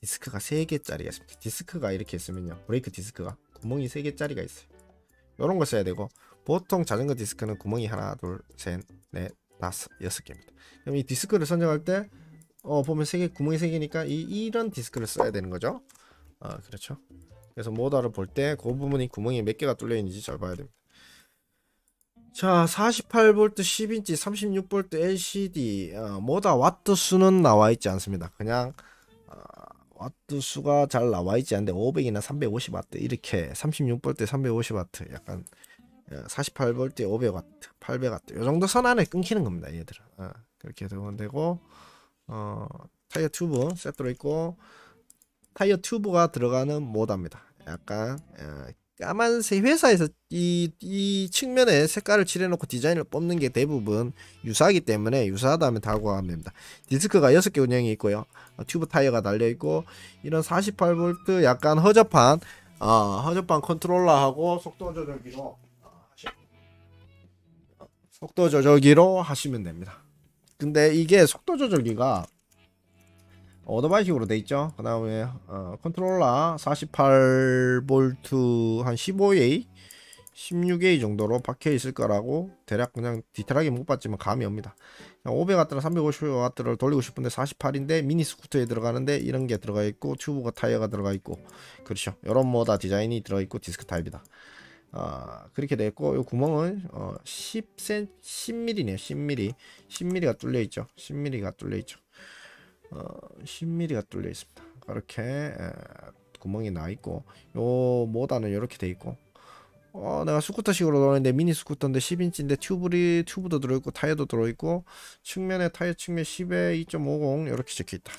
디스크가 3개짜리가 있습니다. 디스크가 이렇게 있으면요. 브레이크 디스크가 구멍이 3개짜리가 있어요. 이런 걸 써야 되고 보통 자전거 디스크는 구멍이 하나 둘셋넷 다섯 여섯 개입니다 그럼 이 디스크를 선정할 때 어, 보면 세 개 구멍이 세 개니까 이, 이런 디스크를 써야 되는 거죠 아 그렇죠 그래서 모다를 볼 때 그 부분이 구멍이 몇 개가 뚫려 있는지 잘 봐야 됩니다 자 48V 10인치 36V LCD 어, 모다 와트 수는 나와 있지 않습니다 그냥 어, 와트 수가 잘 나와 있지 않는데 500이나 350W 이렇게 36V 350W 약간 4 8볼트에 500W, 800W 요 정도 선 안에 끊기는 겁니다. 얘들은 예, 그렇게 되면 되고 어, 타이어 튜브 세트로 있고 타이어 튜브가 들어가는 모입니다 약간 예, 까만색 회사에서 이, 이 측면에 색깔을 칠해놓고 디자인을 뽑는 게 대부분 유사하기 때문에 유사하다면 다고하면 됩니다. 디스크가 6개 운영이 있고요. 어, 튜브 타이어가 달려있고 이런 48V 약간 허접한 어, 허접한 컨트롤러하고 속도 조절기로 속도 조절기로 하시면 됩니다 근데 이게 속도 조절기가 오토바이식으로 돼 있죠 그 다음에 어, 컨트롤러 48V 한 15A 16A 정도로 박혀 있을 거라고 대략 그냥 디테일하게 못 봤지만 감이 옵니다 500W나 350W를 돌리고 싶은데 48인데 미니 스쿠터에 들어가는데 이런 게 들어가 있고 튜브가 타이어가 들어가 있고 그렇죠 이런 뭐다 디자인이 들어가 있고 디스크 타입이다 어, 그렇게 됐고 이 구멍은 어, 10cm, 10mm네요. 10mm, 10mm가 뚫려 있죠. 10mm가 뚫려 있죠. 어, 10mm가 뚫려 있습니다. 그렇게 에, 구멍이 나 있고 요 모다는 이렇게 돼 있고 어, 내가 스쿠터식으로 넣었는데 미니 스쿠터인데 10인치인데 튜브리 튜브도 들어있고 타이어도 들어있고 측면에 타이어 측면 10에 2.50 이렇게 적혀있다.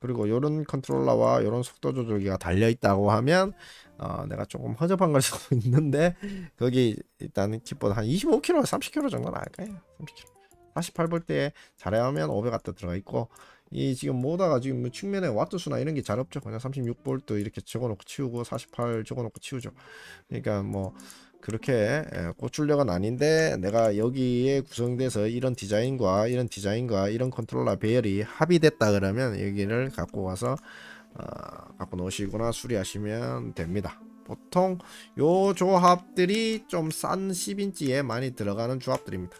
그리고 이런 컨트롤러와 이런 속도 조절기가 달려있다고 하면 어, 내가 조금 허접한 걸 수도 있는데 거기 일단 킥보드 한 25kg, 30kg 정도는 알 거예요. 30kg. 4 8볼때에 잘하면 500W 들어가 있고 이 지금 모다가 지금 뭐 측면에 와트수나 이런 게 잘 없죠. 그냥 36볼트 이렇게 적어놓고 치우고 48 적어놓고 치우죠. 그러니까 뭐 그렇게 예, 고출력은 아닌데 내가 여기에 구성돼서 이런 디자인과 이런 디자인과 이런 컨트롤러 배열이 합의됐다 그러면 여기를 갖고 와서 어, 갖고 넣으시거나 수리하시면 됩니다. 보통 요 조합들이 좀 싼 10인치에 많이 들어가는 조합들입니다.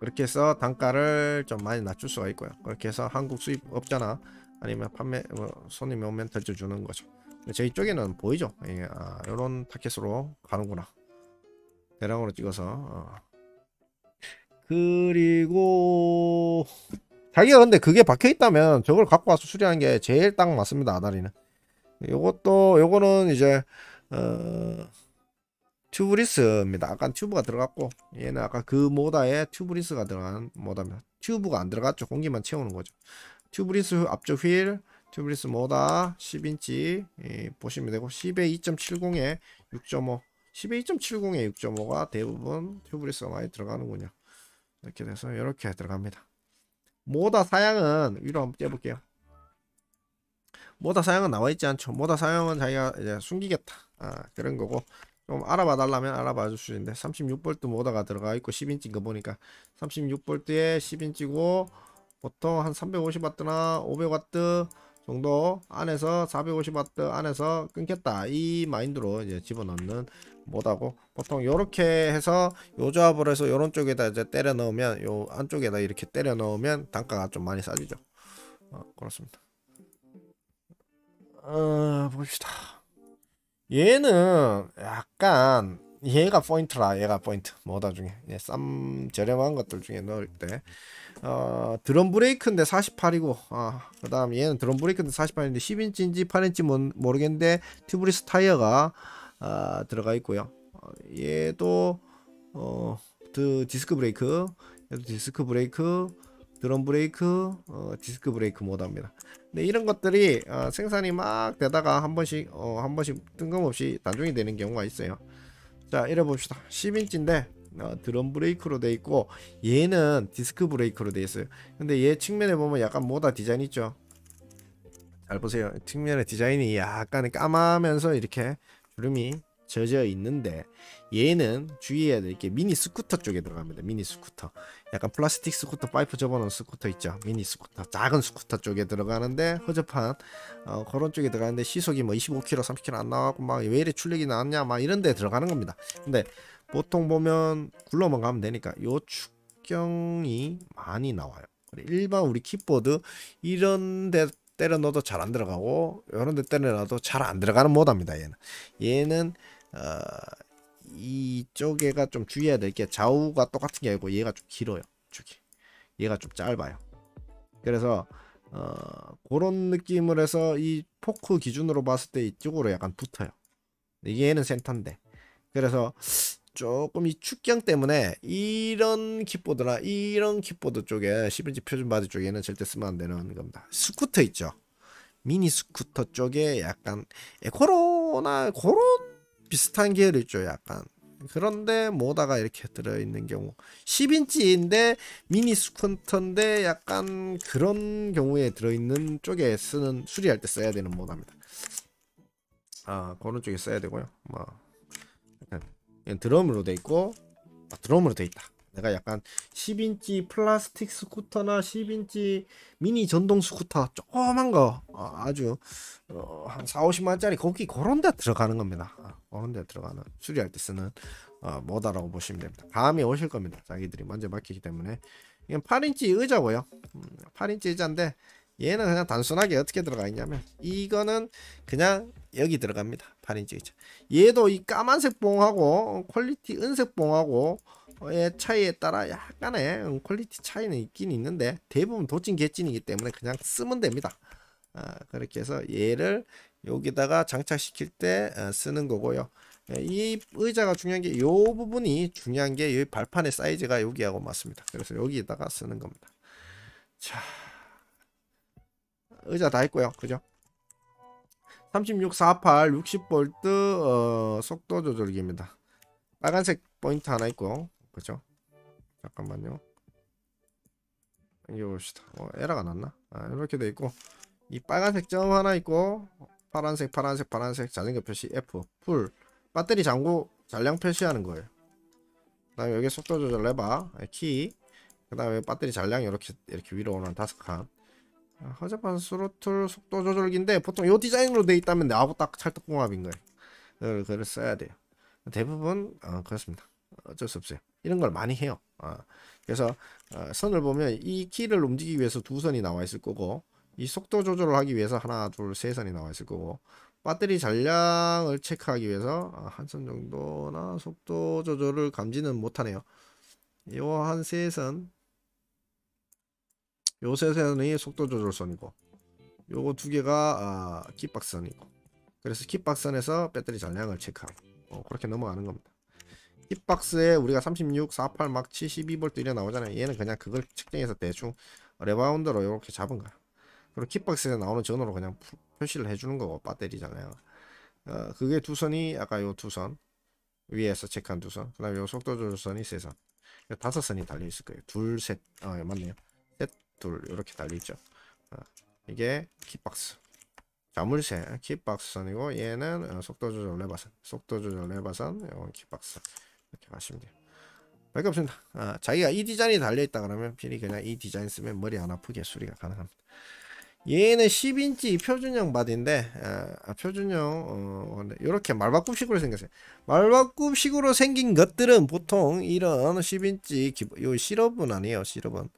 그렇게 해서 단가를 좀 많이 낮출 수가 있고요. 그렇게 해서 한국 수입 없잖아 아니면 판매 뭐 손님이 오면 덜쳐주는 거죠. 저희 쪽에는 보이죠? 예, 아, 요런 타켓으로 가는구나. 대량으로 찍어서 어. 그리고 자기가 근데 그게 박혀 있다면 저걸 갖고 와서 수리하는 게 제일 딱 맞습니다 아다리는 요것도 요거는 이제 어 튜브리스입니다 아까 튜브가 들어갔고 얘는 아까 그 모다에 튜브리스가 들어간 모다입니다 튜브가 안 들어갔죠 공기만 채우는 거죠 튜브리스 앞쪽 휠 튜브리스 모다 10인치 예, 보시면 되고 10에 2.70에 6.5 10에 2.70에 6.5가 대부분 튜브리스가 많이 들어가는군요 이렇게 돼서 이렇게 들어갑니다 모다 사양은 위로 한번 떼볼게요 모다 사양은 나와있지 않죠 모다 사양은 자기가 이제 숨기겠다 아, 그런 거고 좀 알아봐 달라면 알아봐 줄 수 있는데 36V 모다가 들어가 있고 10인치인 거 보니까 36V에 10인치고 보통 한 350W나 500W 정도 안에서 450W 안에서 끊겠다 이 마인드로 이제 집어넣는 뭐다고 보통 이렇게 해서 요 조합을 해서 요런 쪽에다 이제 때려 넣으면 요 안쪽에다 이렇게 때려 넣으면 단가가 좀 많이 싸지죠 어, 그렇습니다 어, 봅시다 얘는 약간 얘가 포인트라 얘가 포인트 뭐다 중에 예, 쌈 저렴한 것들 중에 넣을 때 어, 드럼 브레이크인데 48이고 아, 그 다음 얘는 드럼 브레이크인데 48인데 10인치인지 8인치 모르겠는데 튜브리스 타이어가 아, 들어가 있고요. 어, 얘도 어, 드, 디스크 브레이크, 얘도 디스크 브레이크, 드럼 브레이크, 어, 디스크 브레이크 모드입니다. 근데 이런 것들이 어, 생산이 막 되다가 한 번씩 어, 한 번씩 뜬금없이 단종이 되는 경우가 있어요. 자, 이래 봅시다. 10인치인데 어, 드럼 브레이크로 되어 있고 얘는 디스크 브레이크로 되어 있어요. 근데 얘 측면에 보면 약간 모다 디자인 있죠. 잘 보세요. 측면의 디자인이 약간 까마면서 이렇게 주름이 젖어 있는데 얘는 주의해야 될게 미니 스쿠터 쪽에 들어갑니다. 미니 스쿠터. 약간 플라스틱 스쿠터 파이프 접어놓은 스쿠터 있죠. 미니 스쿠터. 작은 스쿠터 쪽에 들어가는데 허접한 어, 그런 쪽에 들어가는데 시속이 뭐 25km, 30km 안 나가고 막왜 이래 출력이 나왔냐 막 이런 데 들어가는 겁니다. 근데 보통 보면 굴러만 가면 되니까 요 축경이 많이 나와요. 일반 우리 킥보드 이런 데 때려 넣어도 잘 안 들어가고 이런데 때려 넣어도 잘 안 들어가는 모드입니다. 얘는 얘는 어, 이쪽에가 좀 주의해야 될게 좌우가 똑같은 게 아니고 얘가 좀 길어요. 축이 얘가 좀 짧아요. 그래서 어, 그런 느낌을 해서 이 포크 기준으로 봤을 때 이쪽으로 약간 붙어요. 이게 얘는 센터인데 그래서 조금 이 축경 때문에 이런 킥보드나 이런 킥보드 쪽에 1 1인 표준바디 쪽에는 절대 쓰면 안 되는 겁니다. 스쿠터 있죠. 미니 스쿠터 쪽에 약간 에코로나 예, 그런 비슷한 계열 있죠. 약간 그런데 모다가 이렇게 들어있는 경우 10인치인데 미니 스쿠터인데 약간 그런 경우에 들어있는 쪽에 쓰는 수리할 때 써야 되는 모다입니다. 아 그런 쪽에 써야 되고요. 뭐 드럼으로 돼 있고 아, 드럼으로 돼 있다 내가 약간 10인치 플라스틱 스쿠터나 10인치 미니 전동 스쿠터 조그만 거 아, 아주 어, 한 4, 50만원짜리 거기 그런 데 들어가는 겁니다 아, 그런 데 들어가는 수리할 때 쓰는 어, 뭐다라고 보시면 됩니다 감이 오실 겁니다 자기들이 먼저 맡기기 때문에 이건 8인치 의자고요 8인치 음, 의자인데 얘는 그냥 단순하게 어떻게 들어가 있냐면 이거는 그냥 여기 들어갑니다 8인치 그쵸? 얘도 이 까만색 봉하고 퀄리티 은색 봉하고 의 차이에 따라 약간의 음, 퀄리티 차이는 있긴 있는데 대부분 도찐 개찐이기 때문에 그냥 쓰면 됩니다 아, 그렇게 해서 얘를 여기다가 장착시킬 때 어, 쓰는 거고요 예, 이 의자가 중요한 게 이 부분이 중요한 게 이 발판의 사이즈가 여기하고 맞습니다 그래서 여기다가 쓰는 겁니다 자 의자 다 있고요. 그죠? 36, 48, 60V 어, 속도 조절기입니다. 빨간색 포인트 하나 있고 그죠? 잠깐만요. 당겨봅시다. 어, 에러가 났나? 아, 이렇게 돼 있고 이 빨간색 점 하나 있고 파란색 파란색 파란색 자전거 표시 F 풀 배터리 잔고 잔량 표시하는 거예요. 그 다음에 여기 속도 조절 레버 아, 키그 다음에 배터리 잔량 이렇게 이렇게 위로 오는 다섯 칸 아, 허접한 스로틀 속도 조절기인데 보통 이 디자인으로 돼 있다면 나하딱 찰떡궁합인 거예요. 그걸 써야 돼요. 대부분 어, 그렇습니다. 어쩔 수 없어요. 이런 걸 많이 해요. 어. 그래서 어, 선을 보면 이 키를 움직이기 위해서 두 선이 나와 있을 거고 이 속도 조절을 하기 위해서 하나 둘 세 선이 나와 있을 거고 배터리 잔량을 체크하기 위해서 어, 한선 정도나 속도 조절을 감지는 못하네요. 요한세선 요세 선이 속도 조절선이고 요거 두 개가 아, 킥박선이고 그래서 킥박선에서 스 배터리 잔량을 체크하고 어, 그렇게 넘어가는 겁니다. 힙박스에 우리가 36, 48, 막 72V 이래 나오잖아요. 얘는 그냥 그걸 측정해서 대충 레바운드로 이렇게 잡은 거야. 그리고 킥박스에 나오는 전으로 그냥 표시를 해주는 거고 배터리잖아요. 어, 그게 두 선이 아까 요두선 위에서 체크한 두 선, 그 다음에 요 속도 조절선이 세 선, 다섯 선이 달려 있을 거예요. 둘, 셋, 아 예, 맞네요. 둘 이렇게 달리죠 이게 킥박스 자물쇠 킥박스선이고 얘는 어, 속도 조절 레버선 속도 조절 레버선 이건 킥박스 이렇게 가시면 돼요 밖에 없습니다 아, 자기가 이 디자인이 달려있다 그러면 필히 그냥 이 디자인 쓰면 머리 안 아프게 수리가 가능합니다 얘는 10인치 표준형 바디인데 아, 아 표준형 어, 이렇게 말바꿈식으로 생겼어요 말바꿈식으로 생긴 것들은 보통 이런 10인치 요 시럽은 아니에요 시럽은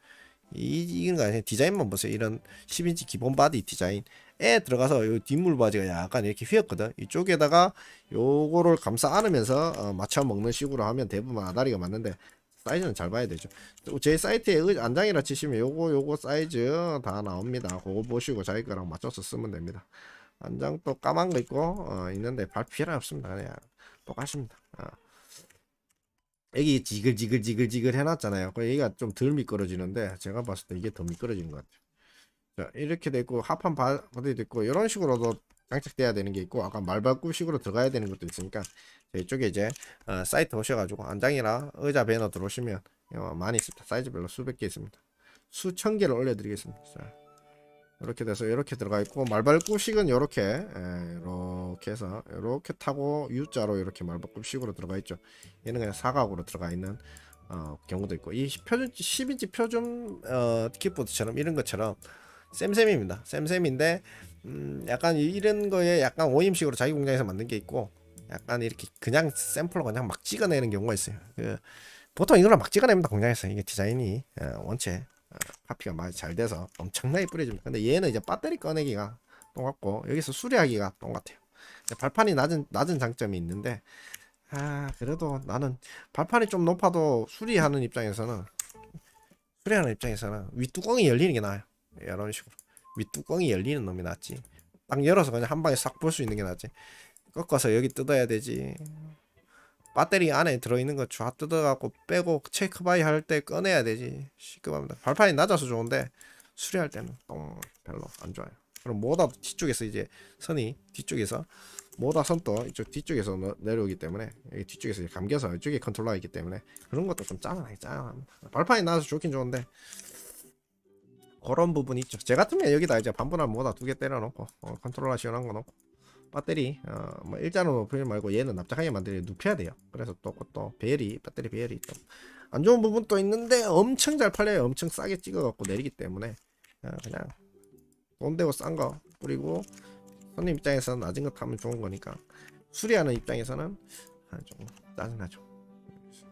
이, 이런 거 아니에요 디자인만 보세요 이런 10인치 기본 바디 디자인 에 들어가서 요 뒷물 바지가 약간 이렇게 휘었거든 이쪽에다가 요거를 감싸 안으면서 어, 맞춰 먹는 식으로 하면 대부분 아다리가 맞는데 사이즈는 잘 봐야 되죠 제 사이트에 안장이라 치시면 요거 요거 사이즈 다 나옵니다 그거 보시고 자기 거랑 맞춰서 쓰면 됩니다 안장 또 까만 거 있고 어, 있는데 발 필요 없습니다 그냥 똑같습니다 어. 애기 지글지글 지글지글 해놨잖아요. 그 애기가 좀 덜 미끄러지는데 제가 봤을 때 이게 더 미끄러진 것 같아요. 자 이렇게 됐고 합판 바디 됐고 이런 식으로도 장착돼야 되는 게 있고 아까 말발굽식으로 들어가야 되는 것도 있으니까 이쪽에 이제 어, 사이트 오셔가지고 안장이나 의자 배너 들어오시면 어, 많이 있습니다. 사이즈별로 수백 개 있습니다. 수천 개를 올려드리겠습니다. 자. 이렇게 돼서 이렇게 들어가 있고 말발굽식은 이렇게 이렇게 예, 해서 이렇게 타고 U자로 이렇게 말발굽식으로 들어가 있죠 얘는 그냥 사각으로 들어가 있는 어, 경우도 있고 이 표준 10인치 표준 어, 키보드처럼 이런 것처럼 쌤쌤입니다 쌤쌤인데 음, 약간 이런 거에 약간 오임식으로 자기 공장에서 만든 게 있고 약간 이렇게 그냥 샘플로 그냥 막 찍어내는 경우가 있어요 그, 보통 이걸로 막 찍어냅니다 공장에서 이게 디자인이 어, 원체 카피가 많이 잘 돼서 엄청나게 뿌려집니다 근데 얘는 이제 배터리 꺼내기가 똑같고 여기서 수리하기가 똑같아요 발판이 낮은 낮은 장점이 있는데 아 그래도 나는 발판이 좀 높아도 수리하는 입장에서는 수리하는 입장에서는 윗뚜껑이 열리는 게 나아요 이런 식으로 윗뚜껑이 열리는 놈이 낫지 딱 열어서 그냥 한 방에 싹 볼 수 있는 게 낫지 꺾어서 여기 뜯어야 되지 배터리 안에 들어있는 거 좌 뜯어갖고 빼고 체크바이 할 때 꺼내야 되지 시끄럽니다 발판이 낮아서 좋은데 수리할 때는 똥 별로 안 좋아요 그럼 모다 뒤쪽에서 이제 선이 뒤쪽에서 모다 선도 이쪽 뒤쪽에서 내려오기 때문에 여기 뒤쪽에서 이제 감겨서 이쪽에 컨트롤러 있기 때문에 그런 것도 좀짜 짠하게 짜합니 발판이 나와서 좋긴 좋은데 그런 부분이 있죠 제 같으면 여기다 이제 반분할 모다 두 개 때려놓고 어, 컨트롤러 시원한 거 넣고 배터리 어, 뭐 일자로 높이지 말고 얘는 납작하게 만들려 눕혀야 돼요 그래서 또또 배열이 배터리 배열이 또안 좋은 부분도 있는데 엄청 잘 팔려요 엄청 싸게 찍어갖고 내리기 때문에 어, 그냥 돈대고싼거 뿌리고 손님 입장에서는 낮은 거 타면 좋은 거니까 수리하는 입장에서는 아, 좀 짜증나죠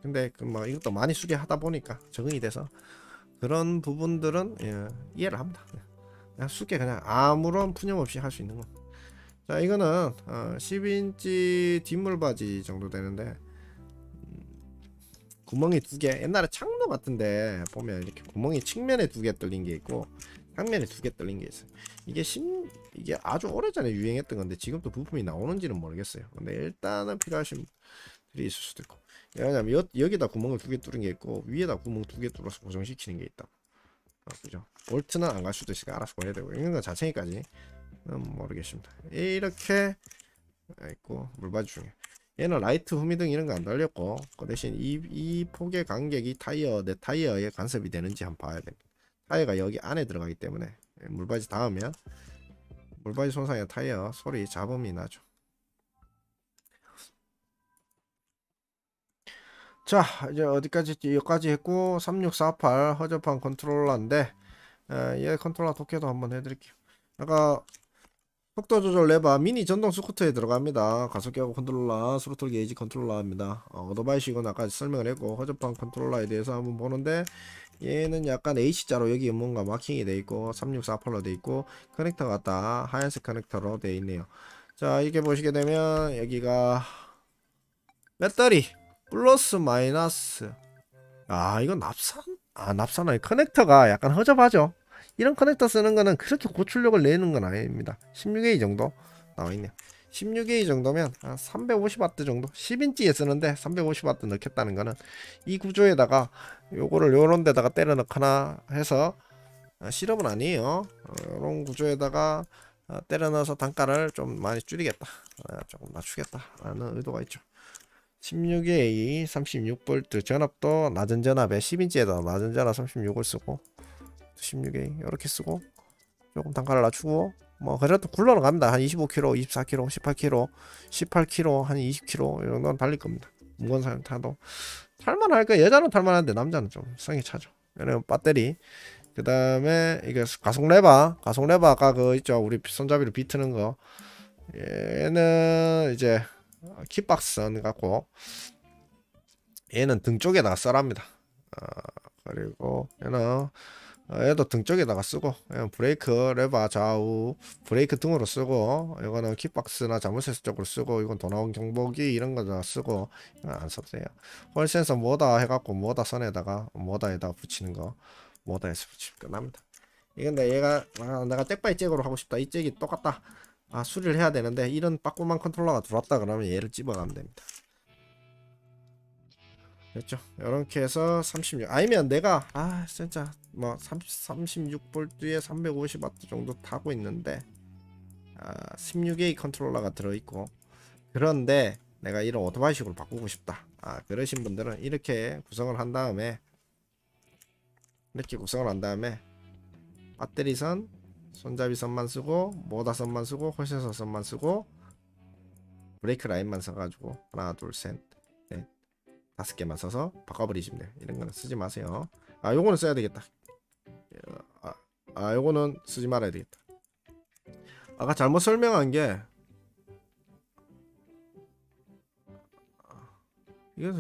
근데 그뭐 이것도 많이 수리하다 보니까 적응이 돼서 그런 부분들은 예, 이해를 합니다 그냥 쉽게 그냥 아무런 푸념 없이 할 수 있는 거자 이거는 어, 10인치 뒷물 바지 정도 되는데 음, 구멍이 두 개 옛날에 창로 같은데 보면 이렇게 구멍이 측면에 두 개 뚫린 게 있고 상면에 두 개 뚫린 게 있어요 이게 신 이게 아주 오래전에 유행했던 건데 지금도 부품이 나오는지는 모르겠어요 근데 일단은 필요하신 일이 있을 수도 있고 왜냐면 하 여, 기다 구멍을 두 개 뚫은 게 있고 위에다 구멍 두 개 뚫어서 고정시키는 게 있다 아, 그죠 볼트는 안 갈 수도 있으니까 알아서 보내야 되고 이런 건 자체니까지 음, 모르겠습니다 이렇게 있고 물받이 중에 얘는 라이트 후미등 이런 거 안 달렸고 그 대신 이, 이 폭의 간격이 타이어 내 타이어에 간섭이 되는지 한번 봐야 됩니다 타이어가 여기 안에 들어가기 때문에 예, 물받이 닿으면 물받이 손상에 타이어 소리 잡음이 나죠 자 이제 어디까지 여기까지 했고 3648 허접한 컨트롤러인데 얘 예, 예, 컨트롤러 독해도 한번 해드릴게요 아까 속도 조절 레바 미니 전동 스쿠터에 들어갑니다. 가속기하고 컨트롤러, 스로틀 게이지 컨트롤러입니다. 어, 오토바이식은 아까 설명을 했고 허접한 컨트롤러에 대해서 한번 보는데 얘는 약간 H자로 여기 뭔가 마킹이 돼 있고 3648로 돼 있고 커넥터가 다 하얀색 커넥터로 돼 있네요. 자 이렇게 보시게 되면 여기가 배터리 플러스 마이너스 아 이건 납산? 아납산 아니 커넥터가 약간 허접하죠. 이런 커넥터 쓰는 거는 그렇게 고출력을 내는 건 아닙니다 16A 정도 나와있네요 16A 정도면 350W 정도 10인치에 쓰는데 350W 넣겠다는 거는 이 구조에다가 요거를 요런 데다가 때려 넣거나 해서 아, 실험은 아니에요 어, 요런 구조에다가 아, 때려 넣어서 단가를 좀 많이 줄이겠다 아, 조금 낮추겠다 라는 의도가 있죠 16A 36V 전압도 낮은 전압에 10인치에다 낮은 전압 36을 쓰고 16A 이렇게 쓰고 조금 단가를 낮추고 뭐 그래도 굴러는 갑니다 한 25kg, 24kg, 18kg, 18kg, 한 20kg 이런 건 달릴 겁니다 무건사용 타도 탈만할까 여자는 탈만한데 남자는 좀 성이 차죠 왜냐면 배터리 그 다음에 이게 가속 레바 가속 레바 아까 그 있죠 우리 손잡이로 비트는 거 얘는 이제 킥박선 같고 얘는 등 쪽에다 써랍니다 아, 그리고 얘는 아, 얘도 등 쪽에다가 쓰고 예, 브레이크 레바 좌우 브레이크 등으로 쓰고 이거는 킥박스나 자물쇠 쪽으로 쓰고 이건 도나온 경보기 이런 거다 쓰고 안 썼어요 홀 센서 뭐다 해갖고 뭐다 선에다가 뭐다에다 붙이는 거 뭐다에서 붙이면 끝납니다 근데 얘가 아, 내가 잭바이 잭으로 하고 싶다 이 잭이 똑같다 아 수리를 해야 되는데 이런 빠꾸만 컨트롤러가 들어왔다 그러면 얘를 집어가면 됩니다 됐죠 이렇게 해서 36 아니면 내가 아 진짜 뭐3 6볼트에 350W 정도 타고 있는데 아, 16A 컨트롤러가 들어있고 그런데 내가 이런 오토바이식으로 바꾸고 싶다 아 그러신 분들은 이렇게 구성을 한 다음에 이렇게 구성을 한 다음에 배터리선 손잡이선만 쓰고 모다선만 쓰고 홀세서선만 쓰고 브레이크 라인만 써가지고 하나 둘 셋 넷 다섯 개만 써서 바꿔버리시면 돼요 이런 거는 쓰지 마세요 아 요거는 써야 되겠다 아, 아 요거는 쓰지 말아야 되겠다 아까 잘못 설명한 게 이게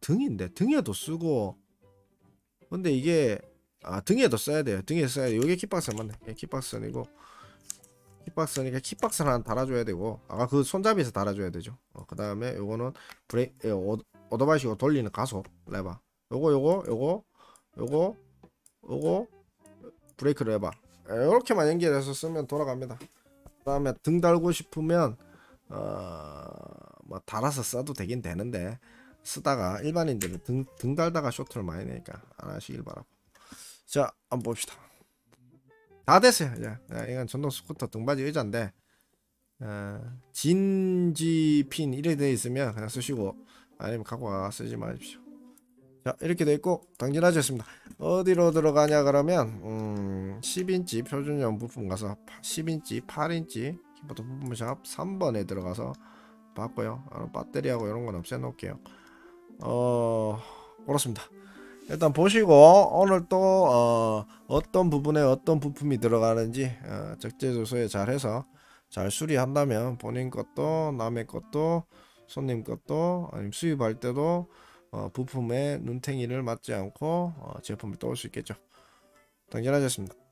등인데 등에도 쓰고 근데 이게 아 등에도 써야 돼요 등에 써야 돼요 이게 킥박스 맞네 킥박스이고 킥박스니까 킥박스 하나 달아줘야 되고 아까 그 손잡이에서 달아줘야 되죠 어, 그 다음에 요거는 브레이 예, 오토바이시고 돌리는 가속 레바 요거 요거 요거 요거 요거 브레이크를 해봐 이렇게만 연결해서 쓰면 돌아갑니다 그 다음에 등 달고 싶으면 어뭐 달아서 써도 되긴 되는데 쓰다가 일반인들은 등, 등 달다가 쇼트를 많이 내니까 안 하시길 바라고 자 한번 봅시다 다 됐어요 이제 예. 이건 전동 스쿠터 등받이 의자인데 어, 진지핀 이래 돼 있으면 그냥 쓰시고 아니면 갖고 와 쓰지 마십시오 자 이렇게 돼 있고 당진하셨습니다 어디로 들어가냐 그러면 음 10인치 표준형 부품 가서 10인치 8인치 키보드 부품샵 3번에 들어가서 봤고요 아, 배터리하고 이런 건 없애놓을게요 어 그렇습니다 일단 보시고 오늘 또 어, 떤 부분에 어떤 부품이 들어가는지 어, 적재조소에 잘해서 잘 수리한다면 본인 것도 남의 것도 손님 것도 아니면 수입할 때도 어, 부품의 눈탱이를 맞지 않고 어, 제품을 떠올 수 있겠죠. 당연하셨습니다.